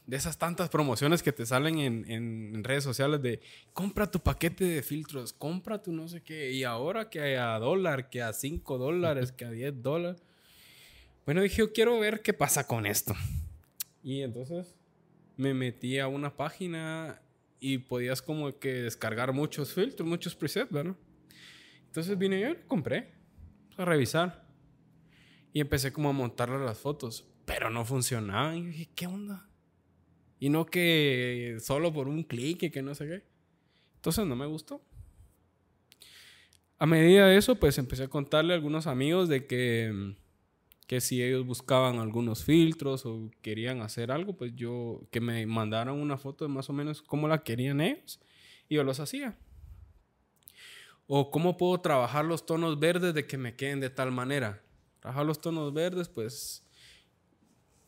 de esas tantas promociones que te salen en, redes sociales de compra tu paquete de filtros, compra tu no sé qué, y ahora que a dólar, que a 5 dólares, que a 10 dólares. Bueno, dije, yo quiero ver qué pasa con esto. Y entonces me metí a una página y podías como que descargar muchos filtros, muchos presets, ¿verdad? Entonces vine yo, y compré pues, a revisar y empecé como a montarle las fotos, pero no funcionaban. Y dije, ¿qué onda? Y no que solo por un clic y que no sé qué. Entonces no me gustó. A medida de eso, pues empecé a contarle a algunos amigos de que, que si ellos buscaban algunos filtros o querían hacer algo, pues yo, que me mandaran una foto de más o menos cómo la querían ellos y yo los hacía. O cómo puedo trabajar los tonos verdes de que me queden de tal manera. Trabajar los tonos verdes, pues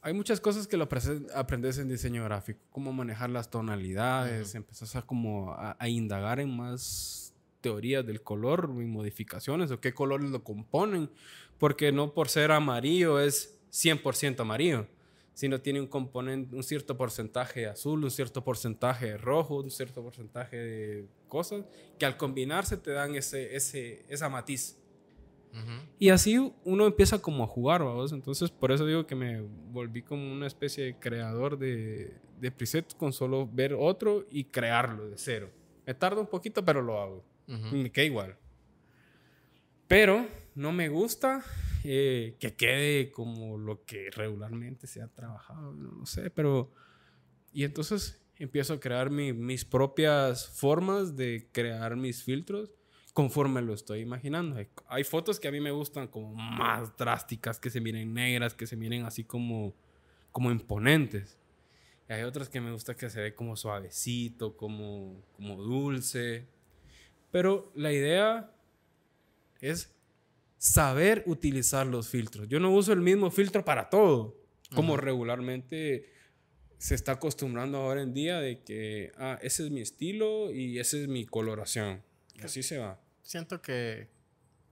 hay muchas cosas que lo aprendes en diseño gráfico, cómo manejar las tonalidades, empezás a como a, indagar en más teorías del color y modificaciones o qué colores lo componen, porque no por ser amarillo es 100% amarillo, sino tiene un componente, un cierto porcentaje azul, un cierto porcentaje rojo, un cierto porcentaje de cosas que al combinarse te dan ese, ese, esa matiz. Y así uno empieza como a jugar, vamos. Entonces, por eso digo que me volví como una especie de creador de, presets con solo ver otro y crearlo de cero. Me tarda un poquito, pero lo hago. me queda igual. Pero no me gusta eh, que quede como lo que regularmente se ha trabajado, no lo sé, pero... Y entonces empiezo a crear mis propias formas de crear mis filtros conforme lo estoy imaginando. Hay fotos que a mí me gustan como más drásticas, que se miren negras, que se miren así como, como imponentes. Y hay otras que me gusta que se ve como suavecito, como, como dulce. Pero la idea es saber utilizar los filtros. Yo no uso el mismo filtro para todo, como regularmente se está acostumbrando ahora en día de que, ah, ese es mi estilo y esa es mi coloración. así se va siento que,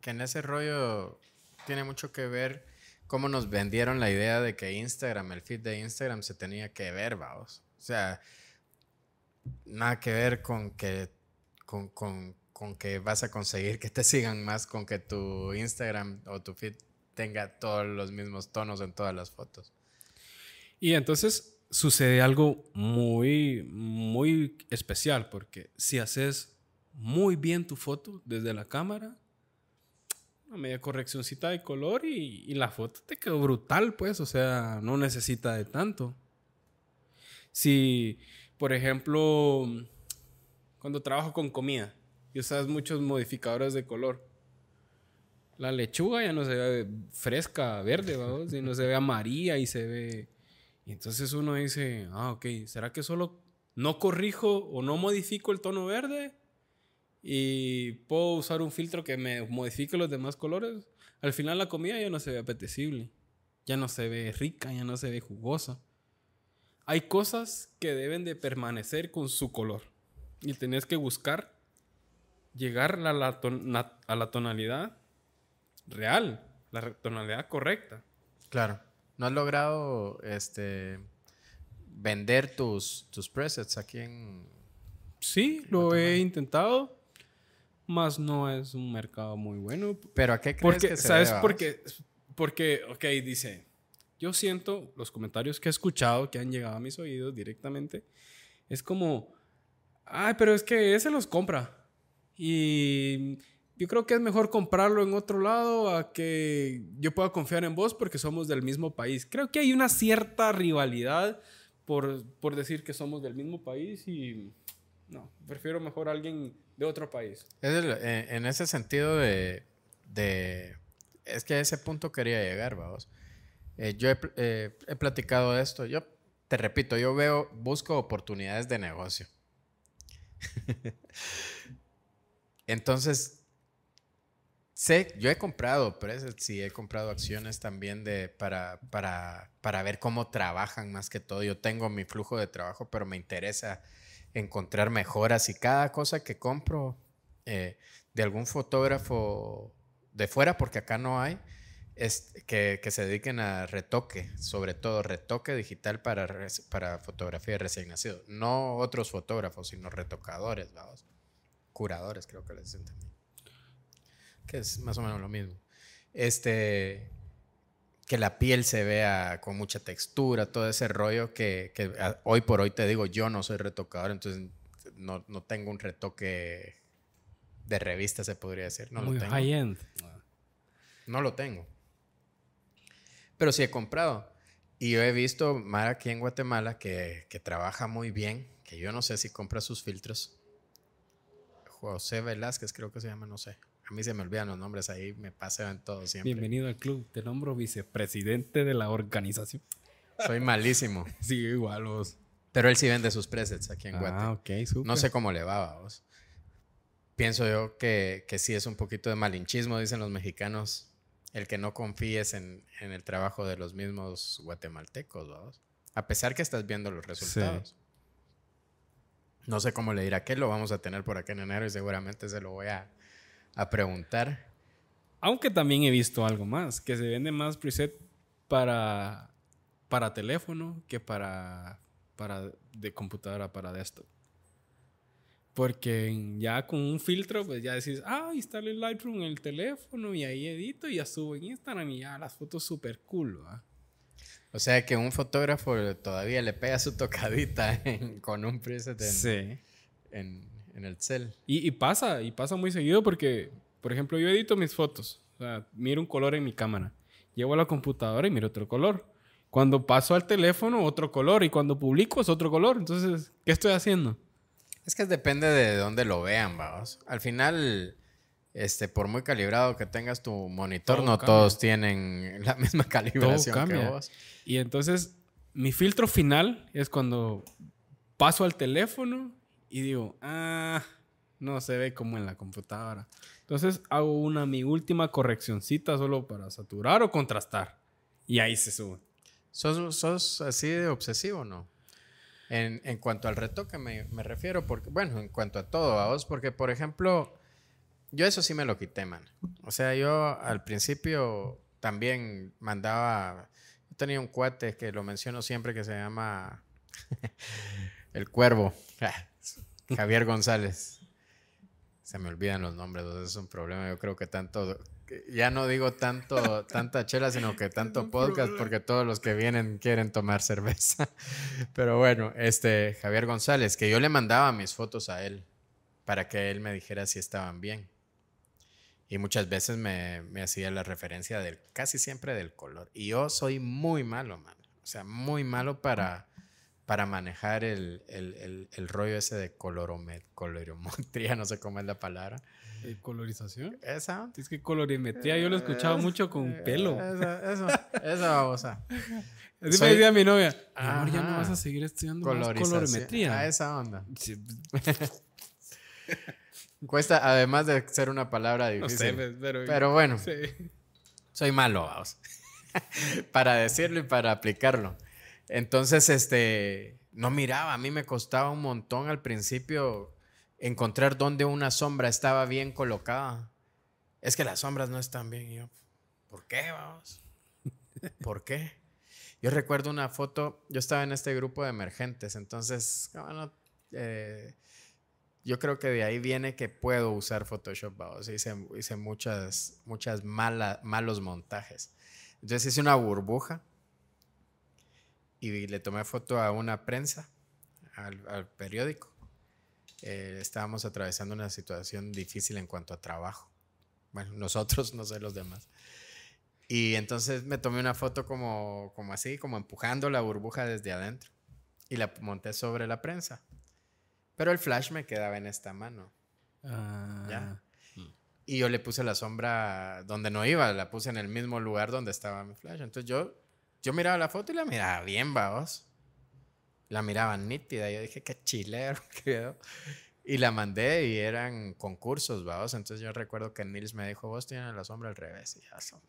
en ese rollo tiene mucho que ver cómo nos vendieron la idea de que Instagram, el feed de Instagram se tenía que ver, vamos. O sea, nada que ver con que, con, con, que vas a conseguir que te sigan más con que tu Instagram o tu feed tenga todos los mismos tonos en todas las fotos. Y entonces sucede algo muy, muy especial porque si haces muy bien tu foto desde la cámara. Una media correccioncita de color y, la foto te quedó brutal, pues. O sea, no necesita de tanto. Si, por ejemplo, cuando trabajo con comida y usas muchos modificadores de color. La lechuga ya no se ve fresca, verde, vamos, no se ve amarilla y se ve. Y entonces uno dice, ah, ok, ¿será que solo no corrijo o no modifico el tono verde? y puedo usar un filtro que me modifique los demás colores, al final la comida ya no se ve apetecible, ya no se ve rica, ya no se ve jugosa. Hay cosas que deben de permanecer con su color y tenés que buscar llegar a la, tonalidad real, la tonalidad correcta. Claro, no has logrado este vender tus, tus presets aquí en... Sí, lo he intentado más no es un mercado muy bueno. ¿Pero a qué crees porque, que ¿Sabes por qué? Porque, ok, dice, yo siento los comentarios que he escuchado, que han llegado a mis oídos directamente, es como, ay, pero es que ese los compra. Y yo creo que es mejor comprarlo en otro lado a que yo pueda confiar en vos porque somos del mismo país. Creo que hay una cierta rivalidad por, por decir que somos del mismo país y no, prefiero mejor a alguien de otro país. Eh, en, ese sentido de, Es que a ese punto quería llegar, vamos. Eh, yo he, eh, platicado esto. Yo te repito, yo veo, busco oportunidades de negocio. Entonces, sé, yo he comprado presets sí, he comprado acciones también de, para, para, para ver cómo trabajan más que todo. Yo tengo mi flujo de trabajo, pero me interesa encontrar mejoras y cada cosa que compro eh, de algún fotógrafo de fuera, porque acá no hay, es que, se dediquen a retoque, sobre todo retoque digital para, para fotografía de recién nacido. No otros fotógrafos, sino retocadores, Curadores, creo que les dicen también. Que es más o menos lo mismo. Este, que la piel se vea con mucha textura, todo ese rollo que, hoy por hoy te digo, yo no soy retocador, entonces no, tengo un retoque de revista, se podría decir. No lo tengo. High end. No lo tengo. Pero sí he comprado. Y yo he visto Mara aquí en Guatemala que, que, trabaja muy bien, que yo no sé si compra sus filtros. José Velázquez creo que se llama, no sé. A mí se me olvidan los nombres ahí, me pasean todos siempre. Bienvenido al club, te nombro vicepresidente de la organización. Soy malísimo. sí, igual Pero él sí vende sus presets aquí en Guatemala. Ah, No sé cómo le va, vos. Pienso yo que, que sí es un poquito de malinchismo, dicen los mexicanos, el que no confíes en, en el trabajo de los mismos guatemaltecos, A pesar que estás viendo los resultados. No sé cómo le dirá que lo vamos a tener por acá en enero y seguramente se lo voy a a preguntar. Aunque también he visto algo más, que se vende más preset para, para teléfono que para, para de computadora, para desktop. Porque ya con un filtro, pues ya decís, ah, instale Lightroom en el teléfono y ahí edito y ya subo en Instagram y ya las fotos súper cool, ¿va? O sea que un fotógrafo todavía le pega su tocadita con un preset en en el cel. Y, pasa, y pasa muy seguido porque, por ejemplo, yo edito mis fotos. O sea, miro un color en mi cámara. Llevo a la computadora y miro otro color. Cuando paso al teléfono, otro color. Y cuando publico, es otro color. Entonces, ¿qué estoy haciendo? Es que depende de dónde lo vean, vamos. Al final, este, por muy calibrado que tengas tu monitor, no todos tienen la misma calibración que vos. Y entonces, mi filtro final es cuando paso al teléfono y digo, ah, no se ve como en la computadora. Entonces hago una, mi última correccioncita solo para saturar o contrastar. Y ahí se sube. ¿Sos, sos así de obsesivo o no? En, cuanto al retoque me, me refiero, porque, bueno, en cuanto a todo, a vos, porque por ejemplo, yo eso sí me lo quité, man. O sea, yo al principio también mandaba, yo tenía un cuate que lo menciono siempre que se llama El Cuervo. Javier González. Se me olvidan los nombres, es un problema. Yo creo que tanto, ya no digo tanto, tanta chela, sino que tanto podcast, porque todos los que vienen quieren tomar cerveza. Pero bueno, este Javier González, que yo le mandaba mis fotos a él para que él me dijera si estaban bien. Y muchas veces me, hacía la referencia del, casi siempre del color. Y yo soy muy malo, man. O sea, muy malo para para manejar el, el, el, rollo ese de colorometría no sé cómo es la palabra. ¿Colorización? Esa. Es que colorimetría, yo lo escuchaba escuchado mucho con pelo. Esa, eso, esa babosa. Así me decía mi novia, amor, ya no vas a seguir estudiando más colorimetría. A esa onda. Cuesta, además de ser una palabra difícil. Pues, pero, bueno. Soy malo, vamos. para decirlo y para aplicarlo. Entonces, este, no miraba, a mí me costaba un montón al principio encontrar dónde una sombra estaba bien colocada. Es que las sombras no están bien. yo, ¿por qué, vamos? ¿Por qué? Yo recuerdo una foto, yo estaba en este grupo de emergentes, entonces, bueno, ah, eh, yo creo que de ahí viene que puedo usar Photoshop, vamos. Hice, hice muchas, muchas malos montajes. Entonces hice una burbuja y le tomé foto a una prensa, al, periódico. Eh, estábamos atravesando una situación difícil en cuanto a trabajo. Bueno, nosotros, no sé los demás. Y entonces me tomé una foto como, como así, como empujando la burbuja desde adentro. Y la monté sobre la prensa. Pero el flash me quedaba en esta mano. Ah. Mm. Y yo le puse la sombra donde no iba, la puse en el mismo lugar donde estaba mi flash. Entonces yo yo miraba la foto y la miraba bien, vamos. La miraba nítida. Yo dije, qué chilero quedó. Y la mandé y eran concursos, vaos Entonces yo recuerdo que Nils me dijo, vos tienes la sombra al revés. Y yo, ah,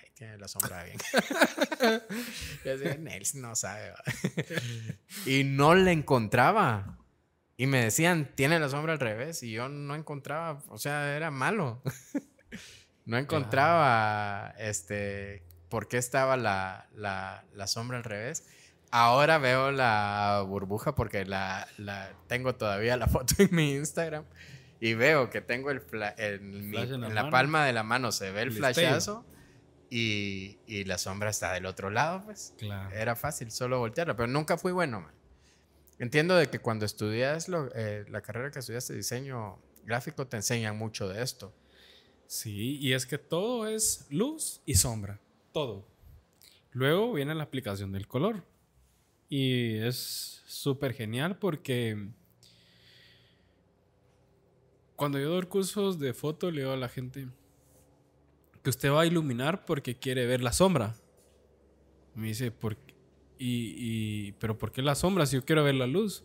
Ahí tiene la sombra bien. yo dije, Nils no sabe. y no la encontraba. Y me decían, tiene la sombra al revés. Y yo no encontraba, o sea, era malo. no encontraba, este, por qué estaba la, sombra al revés. Ahora veo la burbuja porque la, tengo todavía la foto en mi Instagram y veo que tengo el, en, la, palma de la mano se ve el, flashazo y, la sombra está del otro lado, pues. Era fácil solo voltearla, pero nunca fui bueno, Entiendo de que cuando estudias eh, la carrera que estudiaste diseño gráfico te enseñan mucho de esto. Sí, y es que todo es luz y sombra. Luego viene la aplicación del color. Y es súper genial porque cuando yo doy cursos de foto le digo a la gente que usted va a iluminar porque quiere ver la sombra. Me dice, ¿por Y, pero ¿por qué la sombra si yo quiero ver la luz?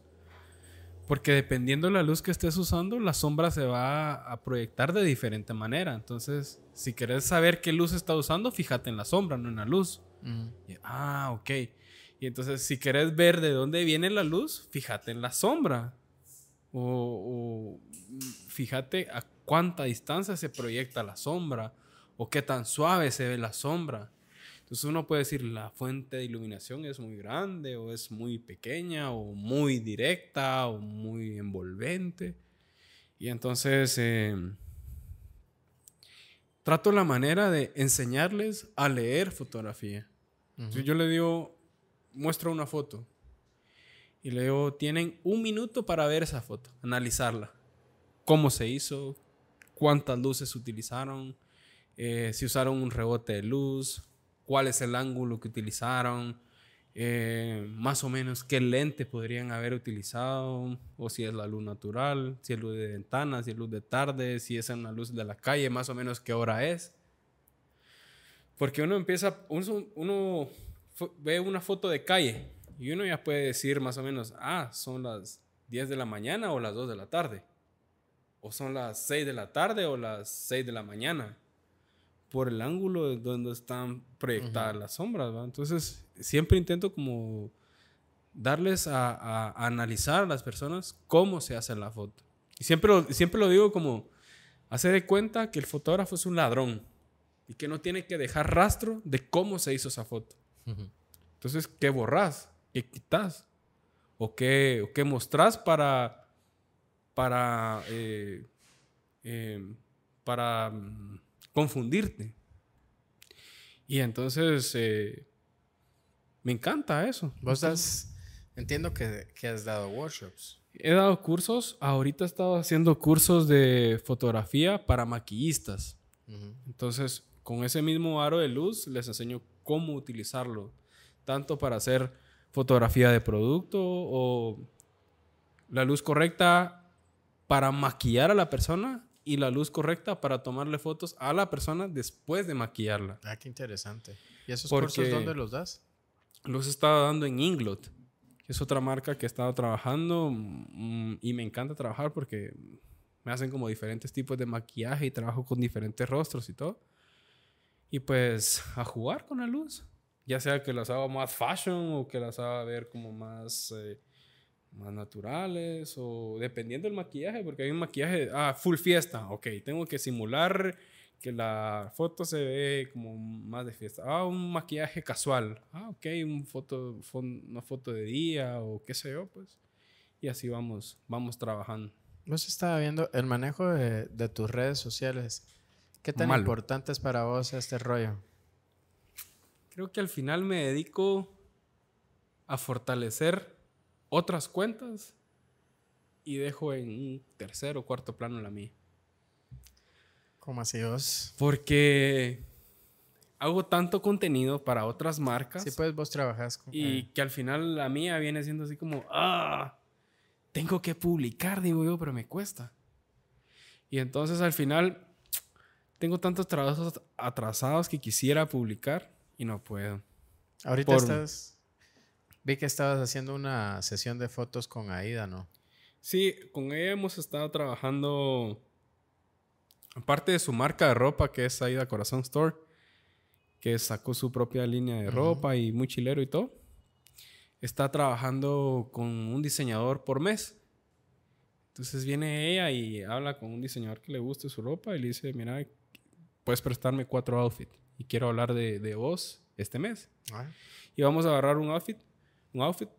Porque dependiendo de la luz que estés usando, la sombra se va a proyectar de diferente manera. Entonces, si querés saber qué luz está usando, fíjate en la sombra, no en la luz. Mm. ah, ok. Y entonces, si querés ver de dónde viene la luz, fíjate en la sombra. o fíjate a cuánta distancia se proyecta la sombra. O qué tan suave se ve la sombra. Entonces uno puede decir, la fuente de iluminación es muy grande o es muy pequeña o muy directa o muy envolvente. Y entonces em, trato la manera de enseñarles a leer fotografía. yo le digo, muestro una foto. Y le digo, tienen un minuto para ver esa foto, analizarla. Cómo se hizo, cuántas luces utilizaron, eh, si usaron un rebote de luz, cuál es el ángulo que utilizaron, eh, más o menos qué lente podrían haber utilizado, o si es la luz natural, si es luz de ventana, si es luz de tarde, si es una luz de la calle, más o menos qué hora es. Porque uno empieza, uno, uno ve una foto de calle y uno ya puede decir más o menos, ah, son las 10 de la mañana o las 2 de la tarde, o son las 6 de la tarde o las 6 de la mañana por el ángulo donde están proyectadas las sombras. Entonces, siempre intento como darles a, analizar a las personas cómo se hace la foto. Y siempre lo, siempre lo digo como hacer de cuenta que el fotógrafo es un ladrón y que no tiene que dejar rastro de cómo se hizo esa foto. Entonces, ¿qué borrás? ¿Qué quitas? ¿O qué, o qué mostrás para... para... Eh, em, para... Mm, confundirte. Y entonces eh, me encanta eso. Vos entiendo que, has dado workshops. He dado cursos, ahorita he estado haciendo cursos de fotografía para maquillistas. Entonces, con ese mismo aro de luz les enseño cómo utilizarlo, tanto para hacer fotografía de producto o la luz correcta para maquillar a la persona y la luz correcta para tomarle fotos a la persona después de maquillarla. Ah, qué interesante. ¿Y esos cursos dónde los das? Los estaba dando en Inglot es otra marca que he estado trabajando mm, y me encanta trabajar porque me hacen como diferentes tipos de maquillaje y trabajo con diferentes rostros y todo. Y pues a jugar con la luz, ya sea que las haga más fashion o que las haga ver como más eh, más naturales o dependiendo del maquillaje, porque hay un maquillaje, ah, full fiesta, ok, tengo que simular que la foto se ve como más de fiesta. Ah, un maquillaje casual. Ah, ok, un foto, una foto de día o qué sé yo, pues. Y así vamos, vamos trabajando. Vos estaba viendo el manejo de, tus redes sociales. ¿Qué tan importantes importante es para vos este rollo? Creo que al final me dedico a fortalecer otras cuentas y dejo en un tercer o cuarto plano la mía. ¿Cómo así vos? Porque hago tanto contenido para otras marcas. Sí, pues vos trabajas Y eh. que al final la mía viene siendo así como, ah, tengo que publicar, digo yo, pero me cuesta. Y entonces al final tengo tantos trabajos atrasados que quisiera publicar y no puedo. Ahorita estás Vi que estabas haciendo una sesión de fotos con Aida, ¿no? Sí, con ella hemos estado trabajando Aparte de su marca de ropa que es Aida Corazón Store, que sacó su propia línea de ropa y muy chilero y todo. Está trabajando con un diseñador por mes. Entonces viene ella y habla con un diseñador que le guste su ropa y le dice, mira, puedes prestarme cuatro outfits y quiero hablar de, de vos este mes. Ah. Y vamos a agarrar un outfit un outfit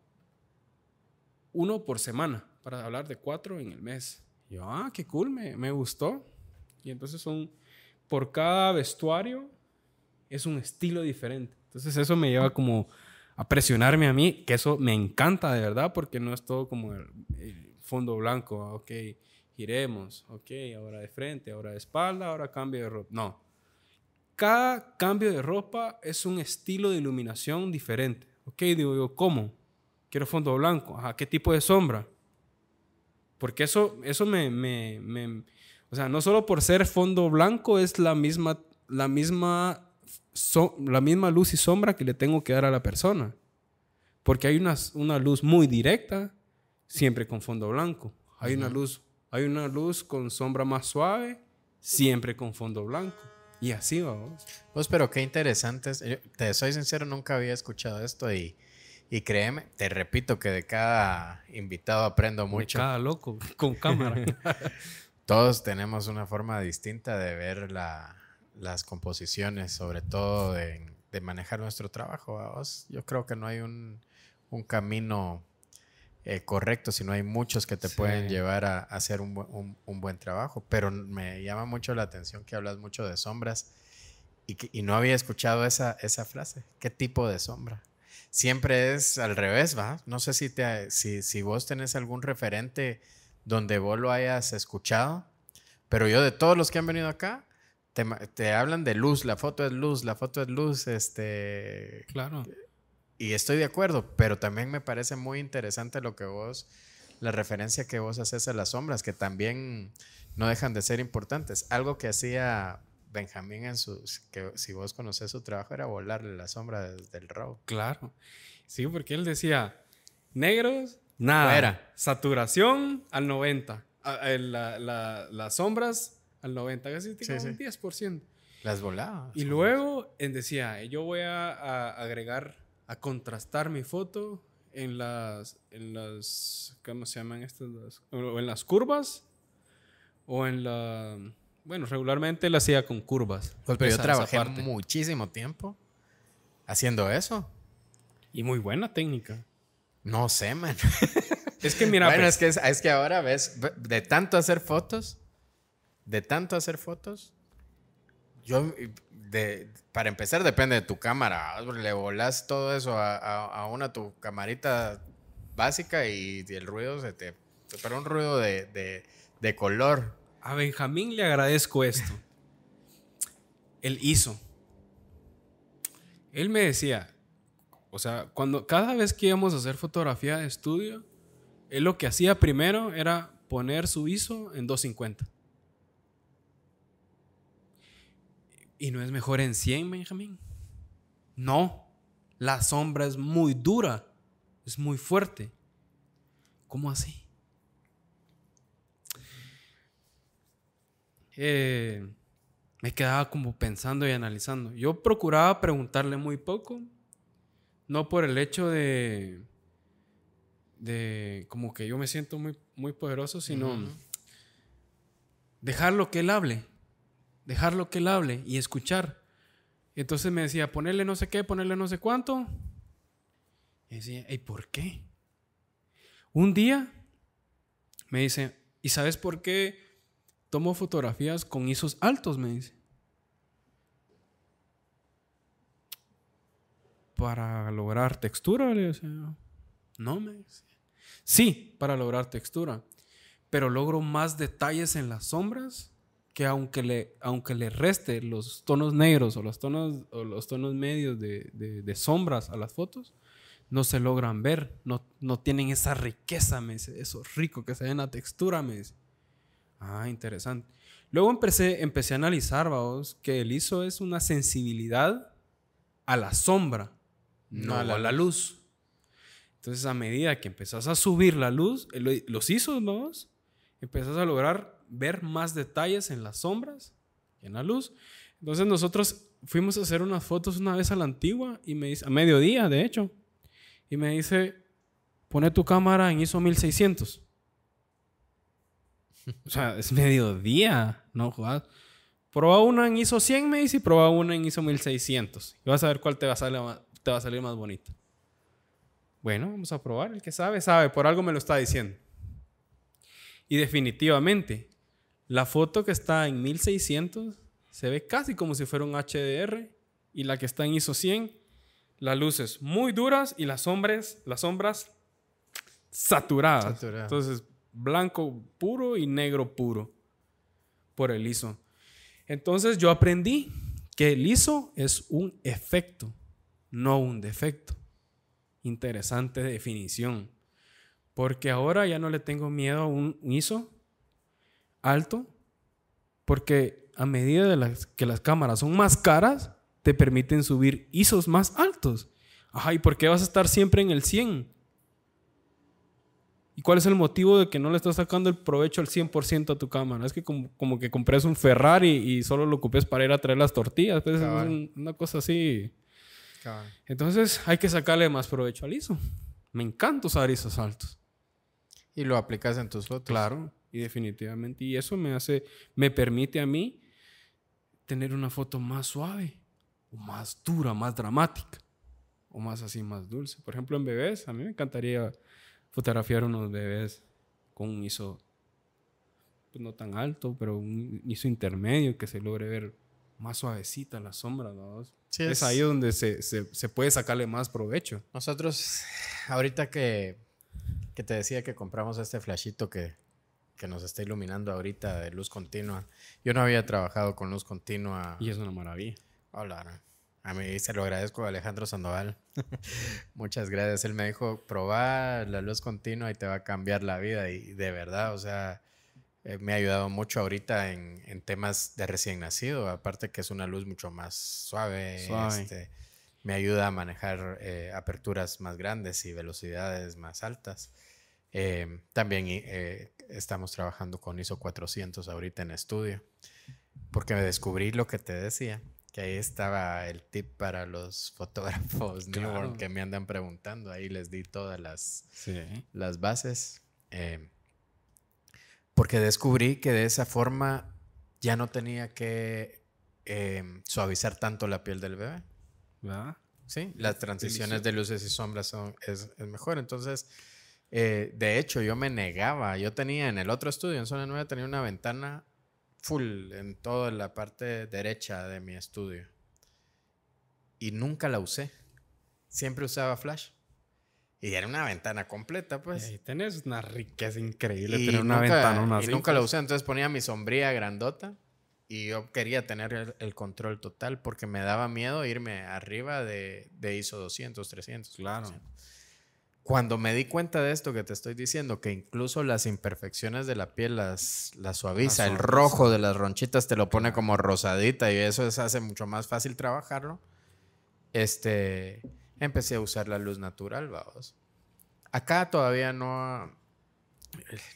uno por semana, para hablar de cuatro en el mes. yo, ah, qué cool, me, gustó. Y entonces son, por cada vestuario es un estilo diferente. Entonces eso me lleva como a presionarme a mí, que eso me encanta de verdad, porque no es todo como el, el fondo blanco, ah, ok, giremos, ok, ahora de frente, ahora de espalda, ahora cambio de ropa. No, cada cambio de ropa es un estilo de iluminación diferente. Ok, digo yo, ¿cómo? Quiero fondo blanco. ¿A ¿qué tipo de sombra? Porque eso, eso me, O sea, no solo por ser fondo blanco es la misma, la, misma la misma luz y sombra que le tengo que dar a la persona. Porque hay una, una luz muy directa, siempre con fondo blanco. Hay, una luz, hay una luz con sombra más suave, siempre con fondo blanco. Y así vamos. Pues, pero qué interesante. Eh, te soy sincero, nunca había escuchado esto y, créeme, te repito que de cada invitado aprendo mucho. De cada loco, con cámara. Todos tenemos una forma distinta de ver las composiciones, sobre todo de, manejar nuestro trabajo. ¿vamos? Yo creo que no hay un, un camino eh, correcto, sino hay muchos que te pueden llevar a, hacer un, buen trabajo. Pero me llama mucho la atención que hablas mucho de sombras y, no había escuchado esa, frase. ¿Qué tipo de sombra? Siempre es al revés, ¿va? No sé si, si, vos tenés algún referente donde vos lo hayas escuchado, pero yo de todos los que han venido acá, te, te, hablan de luz, la foto es luz, la foto es luz, este... Claro estoy de acuerdo, pero también me parece muy interesante lo que vos, la referencia que vos haces a las sombras, que también no dejan de ser importantes. Algo que hacía Benjamín en sus, que si vos conocés su trabajo, era volarle la sombra del el Claro, sí, porque él decía, negros, nada, era saturación al 90, las sombras al 90, casi un 10%. Las volaba. Y luego él decía, yo voy a agregar a contrastar mi foto en las, en las, ¿cómo se llaman estas? O en las curvas o en la, bueno, regularmente la hacía con curvas. Pues, pero yo trabajé muchísimo tiempo haciendo eso. Y muy buena técnica. No sé, man. es que mira. Bueno, pues es, que, es que ahora ves, de tanto hacer fotos, de tanto hacer fotos, yo, para empezar, depende de tu cámara. Le volas todo eso a, una tu camarita básica y, el ruido se te. Pero un ruido de, de, color. A Benjamín le agradezco esto. el ISO Él me decía, o sea, cuando cada vez que íbamos a hacer fotografía de estudio, él lo que hacía primero era poner su ISO en 250. ¿Y no es mejor en 100, Benjamín? No, la sombra es muy dura, es muy fuerte. ¿Cómo así? Eh, me quedaba como pensando y analizando. Yo procuraba preguntarle muy poco, no por el hecho de, de como que yo me siento muy, muy poderoso, sino dejarlo que él hable dejarlo que él hable y escuchar. Entonces me decía, ponerle no sé qué, ponerle no sé cuánto. Y decía, ¿y por qué? Un día me dice, ¿y sabes por qué tomo fotografías con ISOs altos? Me dice. Para lograr textura, le decía. No, me dice. Sí, para lograr textura. Pero logro más detalles en las sombras que aunque le, aunque le reste los tonos negros o los tonos, o los tonos medios de, sombras a las fotos, no se logran ver, no, no tienen esa riqueza, me dice, eso rico que se ve en la textura, me dice. Ah, interesante. Luego empecé, empecé a analizar, vamos, que el ISO es una sensibilidad a la sombra, no, a, la, luz. Entonces, a medida que empezás a subir la luz, los ISOs, vamos, empezás a lograr ver más detalles en las sombras en la luz. Entonces nosotros fuimos a hacer unas fotos una vez a la antigua y me dice, a mediodía de hecho, y me dice, pone tu cámara en ISO 1600. o sea, es mediodía, no jodas. Proba una en ISO 100, me dice, y proba una en ISO 1600. Y vas a ver cuál te va a salir, más bonito Bueno, vamos a probar. El que sabe, sabe. Por algo me lo está diciendo. Y definitivamente, la foto que está en 1600 se ve casi como si fuera un HDR y la que está en ISO 100, las luces muy duras y las sombras, las sombras saturadas. Entonces, blanco puro y negro puro por el ISO. Entonces, yo aprendí que el ISO es un efecto, no un defecto. Interesante definición. Porque ahora ya no le tengo miedo a un ISO alto, porque a medida de que las cámaras son más caras, te permiten subir ISOs más altos. Ajá, ¿y por qué vas a estar siempre en el 100? ¿Y cuál es el motivo de que no le estás sacando el provecho al 100% a tu cámara? Es que como, que compres un Ferrari y solo lo ocupes para ir a traer las tortillas. Pues, es una cosa así. Entonces hay que sacarle más provecho al ISO. Me encanta usar ISOs altos. Y lo aplicas en tus fotos. Claro. Y definitivamente, y eso me hace, me permite a mí tener una foto más suave, o más dura, más dramática, o más así, más dulce. Por ejemplo, en bebés, a mí me encantaría fotografiar unos bebés con un ISO pues, no tan alto, pero un ISO intermedio que se logre ver más suavecita la sombra, ¿no? es, ahí donde se, puede sacarle más provecho. Nosotros, ahorita que te decía que compramos este flashito que, que nos está iluminando ahorita de luz continua. Yo no había trabajado con luz continua. Y es una maravilla. Hola, a mí se lo agradezco a Alejandro Sandoval. Muchas gracias. Él me dijo, probá la luz continua y te va a cambiar la vida. Y de verdad, o sea, eh, me ha ayudado mucho ahorita en, en temas de recién nacido. Aparte que es una luz mucho más suave. suave. Este, me ayuda a manejar eh, aperturas más grandes y velocidades más altas. Eh, también eh, estamos trabajando con ISO 400 ahorita en estudio, porque me descubrí lo que te decía, que ahí estaba el tip para los fotógrafos que me andan preguntando, ahí les di todas las, las bases, eh, porque descubrí que de esa forma ya no tenía que eh, suavizar tanto la piel del bebé. ¿Verdad? Sí, las transiciones de luces y sombras son, es mejor, entonces eh, de hecho, yo me negaba. Yo tenía en el otro estudio, en zona 9, tenía una ventana full en toda la parte derecha de mi estudio. Y nunca la usé. Siempre usaba flash. Y era una ventana completa, pues. Y tenés una riqueza increíble y una nunca, ventana. Una y nunca la usé. Entonces ponía mi sombría grandota. Y yo quería tener el, control total porque me daba miedo irme arriba de, ISO 200, 300. Claro cuando me di cuenta de esto que te estoy diciendo, que incluso las imperfecciones de la piel las, suaviza, el rojo de las ronchitas te lo pone como rosadita y eso es, hace mucho más fácil trabajarlo, este, empecé a usar la luz natural, vamos. Acá todavía no...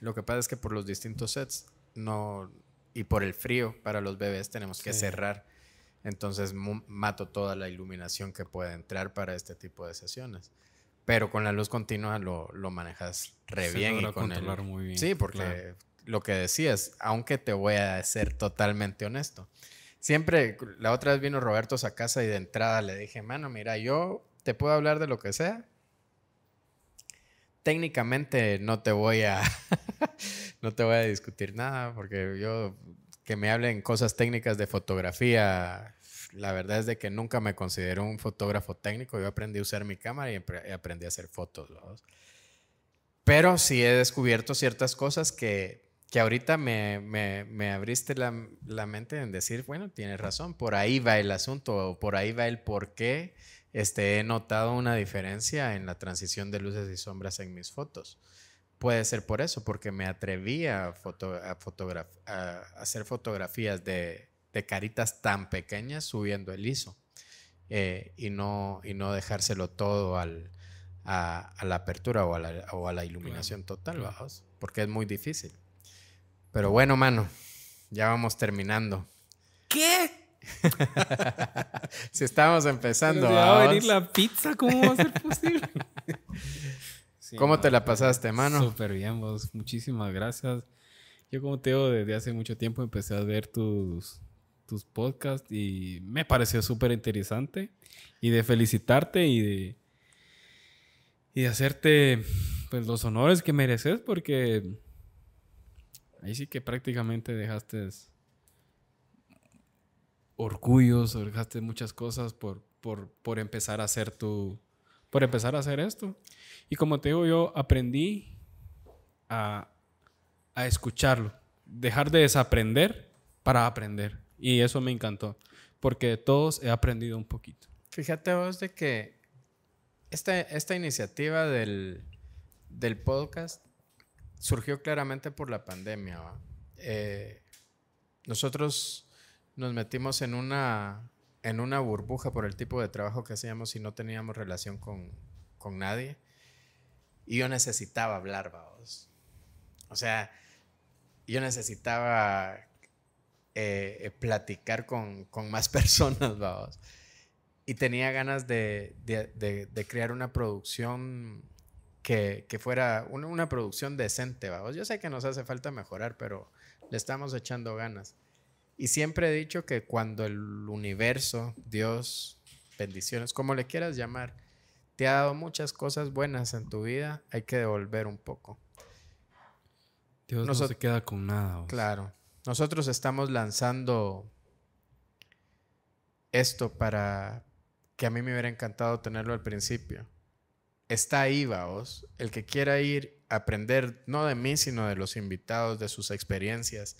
Lo que pasa es que por los distintos sets no, y por el frío para los bebés tenemos que cerrar. Entonces mato toda la iluminación que puede entrar para este tipo de sesiones pero con la luz continua lo, lo manejas re bien. controlar muy bien. Sí, porque lo que decías, aunque te voy a ser totalmente honesto, siempre, la otra vez vino Roberto a casa y de entrada le dije, mano, mira, yo te puedo hablar de lo que sea. Técnicamente no te voy a, no te voy a discutir nada, porque yo, que me hablen cosas técnicas de fotografía pues, la verdad es de que nunca me considero un fotógrafo técnico. Yo aprendí a usar mi cámara y aprendí a hacer fotos. Pero sí he descubierto ciertas cosas que, que ahorita me, abriste la, mente en decir, bueno, tienes razón, por ahí va el asunto, o por ahí va el por qué este, he notado una diferencia en la transición de luces y sombras en mis fotos. Puede ser por eso, porque me atreví a, foto, a, a hacer fotografías de de caritas tan pequeñas subiendo el ISO eh, y, no, y no dejárselo todo a, la apertura o a la, iluminación total, ¿bajos? porque es muy difícil. Pero bueno, mano, ya vamos terminando. ¿Qué? si estamos empezando. va a venir la pizza, ¿cómo va a ser posible? ¿Cómo te la pasaste, mano? Súper bien, vos. Muchísimas gracias. Yo, como te digo, desde hace mucho tiempo empecé a ver tus, tus podcasts y me pareció súper interesante y de felicitarte y de, y hacerte pues, los honores que mereces porque ahí sí que prácticamente dejaste orgullos, dejaste muchas cosas por, empezar a hacer tu, por empezar a hacer esto. Y como te digo, yo aprendí a, a escucharlo, dejar de desaprender para aprender. Y eso me encantó, porque de todos he aprendido un poquito. Fíjate vos de que esta, esta iniciativa del, del podcast surgió claramente por la pandemia. Eh, nosotros nos metimos en una, en una burbuja por el tipo de trabajo que hacíamos y no teníamos relación con, con nadie. Y yo necesitaba hablar, vamos. O sea, yo necesitaba eh, eh, platicar con, más personas, vamos. Y tenía ganas de, crear una producción que, fuera una, producción decente, vamos. Yo sé que nos hace falta mejorar, pero le estamos echando ganas. Y siempre he dicho que cuando el universo, Dios, bendiciones, como le quieras llamar, te ha dado muchas cosas buenas en tu vida, hay que devolver un poco. Dios no se queda con nada. Claro. Nosotros estamos lanzando esto para que a mí me hubiera encantado tenerlo al principio. Está ahí, vaos. El que quiera ir a aprender, no de mí, sino de los invitados, de sus experiencias,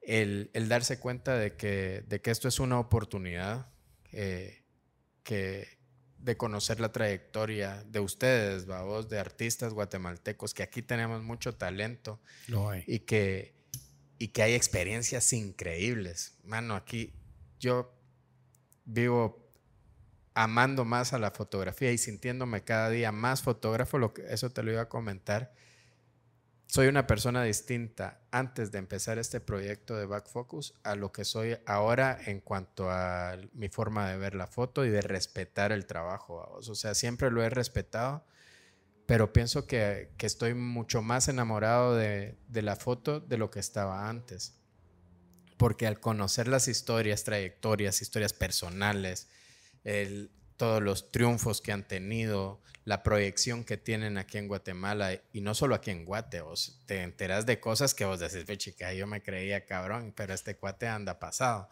el, darse cuenta de que, de que esto es una oportunidad eh, que, de conocer la trayectoria de ustedes, vaos, de artistas guatemaltecos, que aquí tenemos mucho talento. Y que y que hay experiencias increíbles. Mano, aquí yo vivo amando más a la fotografía y sintiéndome cada día más fotógrafo, lo que, eso te lo iba a comentar. Soy una persona distinta antes de empezar este proyecto de Back Focus a lo que soy ahora en cuanto a mi forma de ver la foto y de respetar el trabajo. O sea, siempre lo he respetado pero pienso que, estoy mucho más enamorado de, la foto de lo que estaba antes. Porque al conocer las historias, trayectorias, historias personales, todos los triunfos que han tenido, la proyección que tienen aquí en Guatemala, y no solo aquí en Guate, vos te enteras de cosas que vos decís, ve chica, yo me creía cabrón, pero este cuate anda pasado.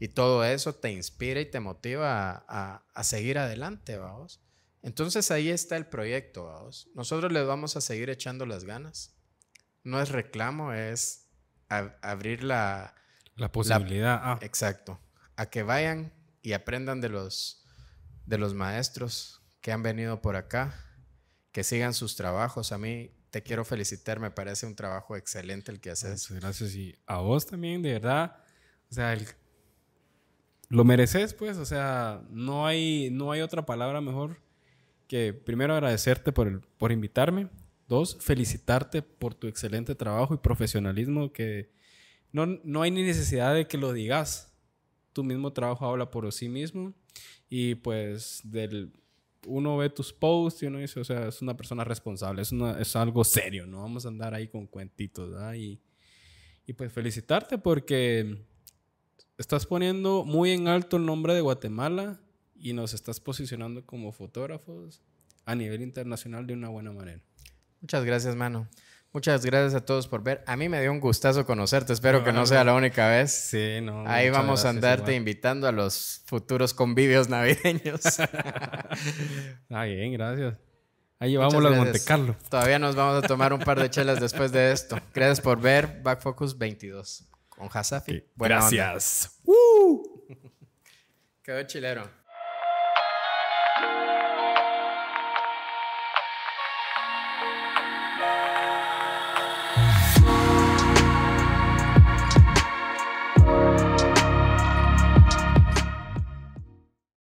Y todo eso te inspira y te motiva a, a seguir adelante, vamos. Entonces ahí está el proyecto, Nosotros les vamos a seguir echando las ganas. No es reclamo, es abrir la... La posibilidad. Ah. Exacto. A que vayan y aprendan de los, de los maestros que han venido por acá, que sigan sus trabajos. A mí te quiero felicitar, me parece un trabajo excelente el que haces. Muchas gracias y a vos también, de verdad. O sea, lo mereces, pues, o sea, no hay, no hay otra palabra mejor que primero agradecerte por, el, por invitarme. Dos, felicitarte por tu excelente trabajo y profesionalismo que no, no hay ni necesidad de que lo digas. Tu mismo trabajo habla por sí mismo y pues del, uno ve tus posts y uno dice, o sea, es una persona responsable, es, es algo serio, no vamos a andar ahí con cuentitos. y pues felicitarte porque estás poniendo muy en alto el nombre de Guatemala y nos estás posicionando como fotógrafos a nivel internacional de una buena manera. Muchas gracias, mano. Muchas gracias a todos por ver. A mí me dio un gustazo conocerte. Espero que no sea la única vez. Sí, no. Ahí vamos a andarte invitando a los futuros convivios navideños. ah, bien, gracias. Ahí llevamos a Monte Carlo. Todavía nos vamos a tomar un par de chelas después de esto. Gracias por ver Back Focus 22 con Hasafi. Gracias. Quedó chilero.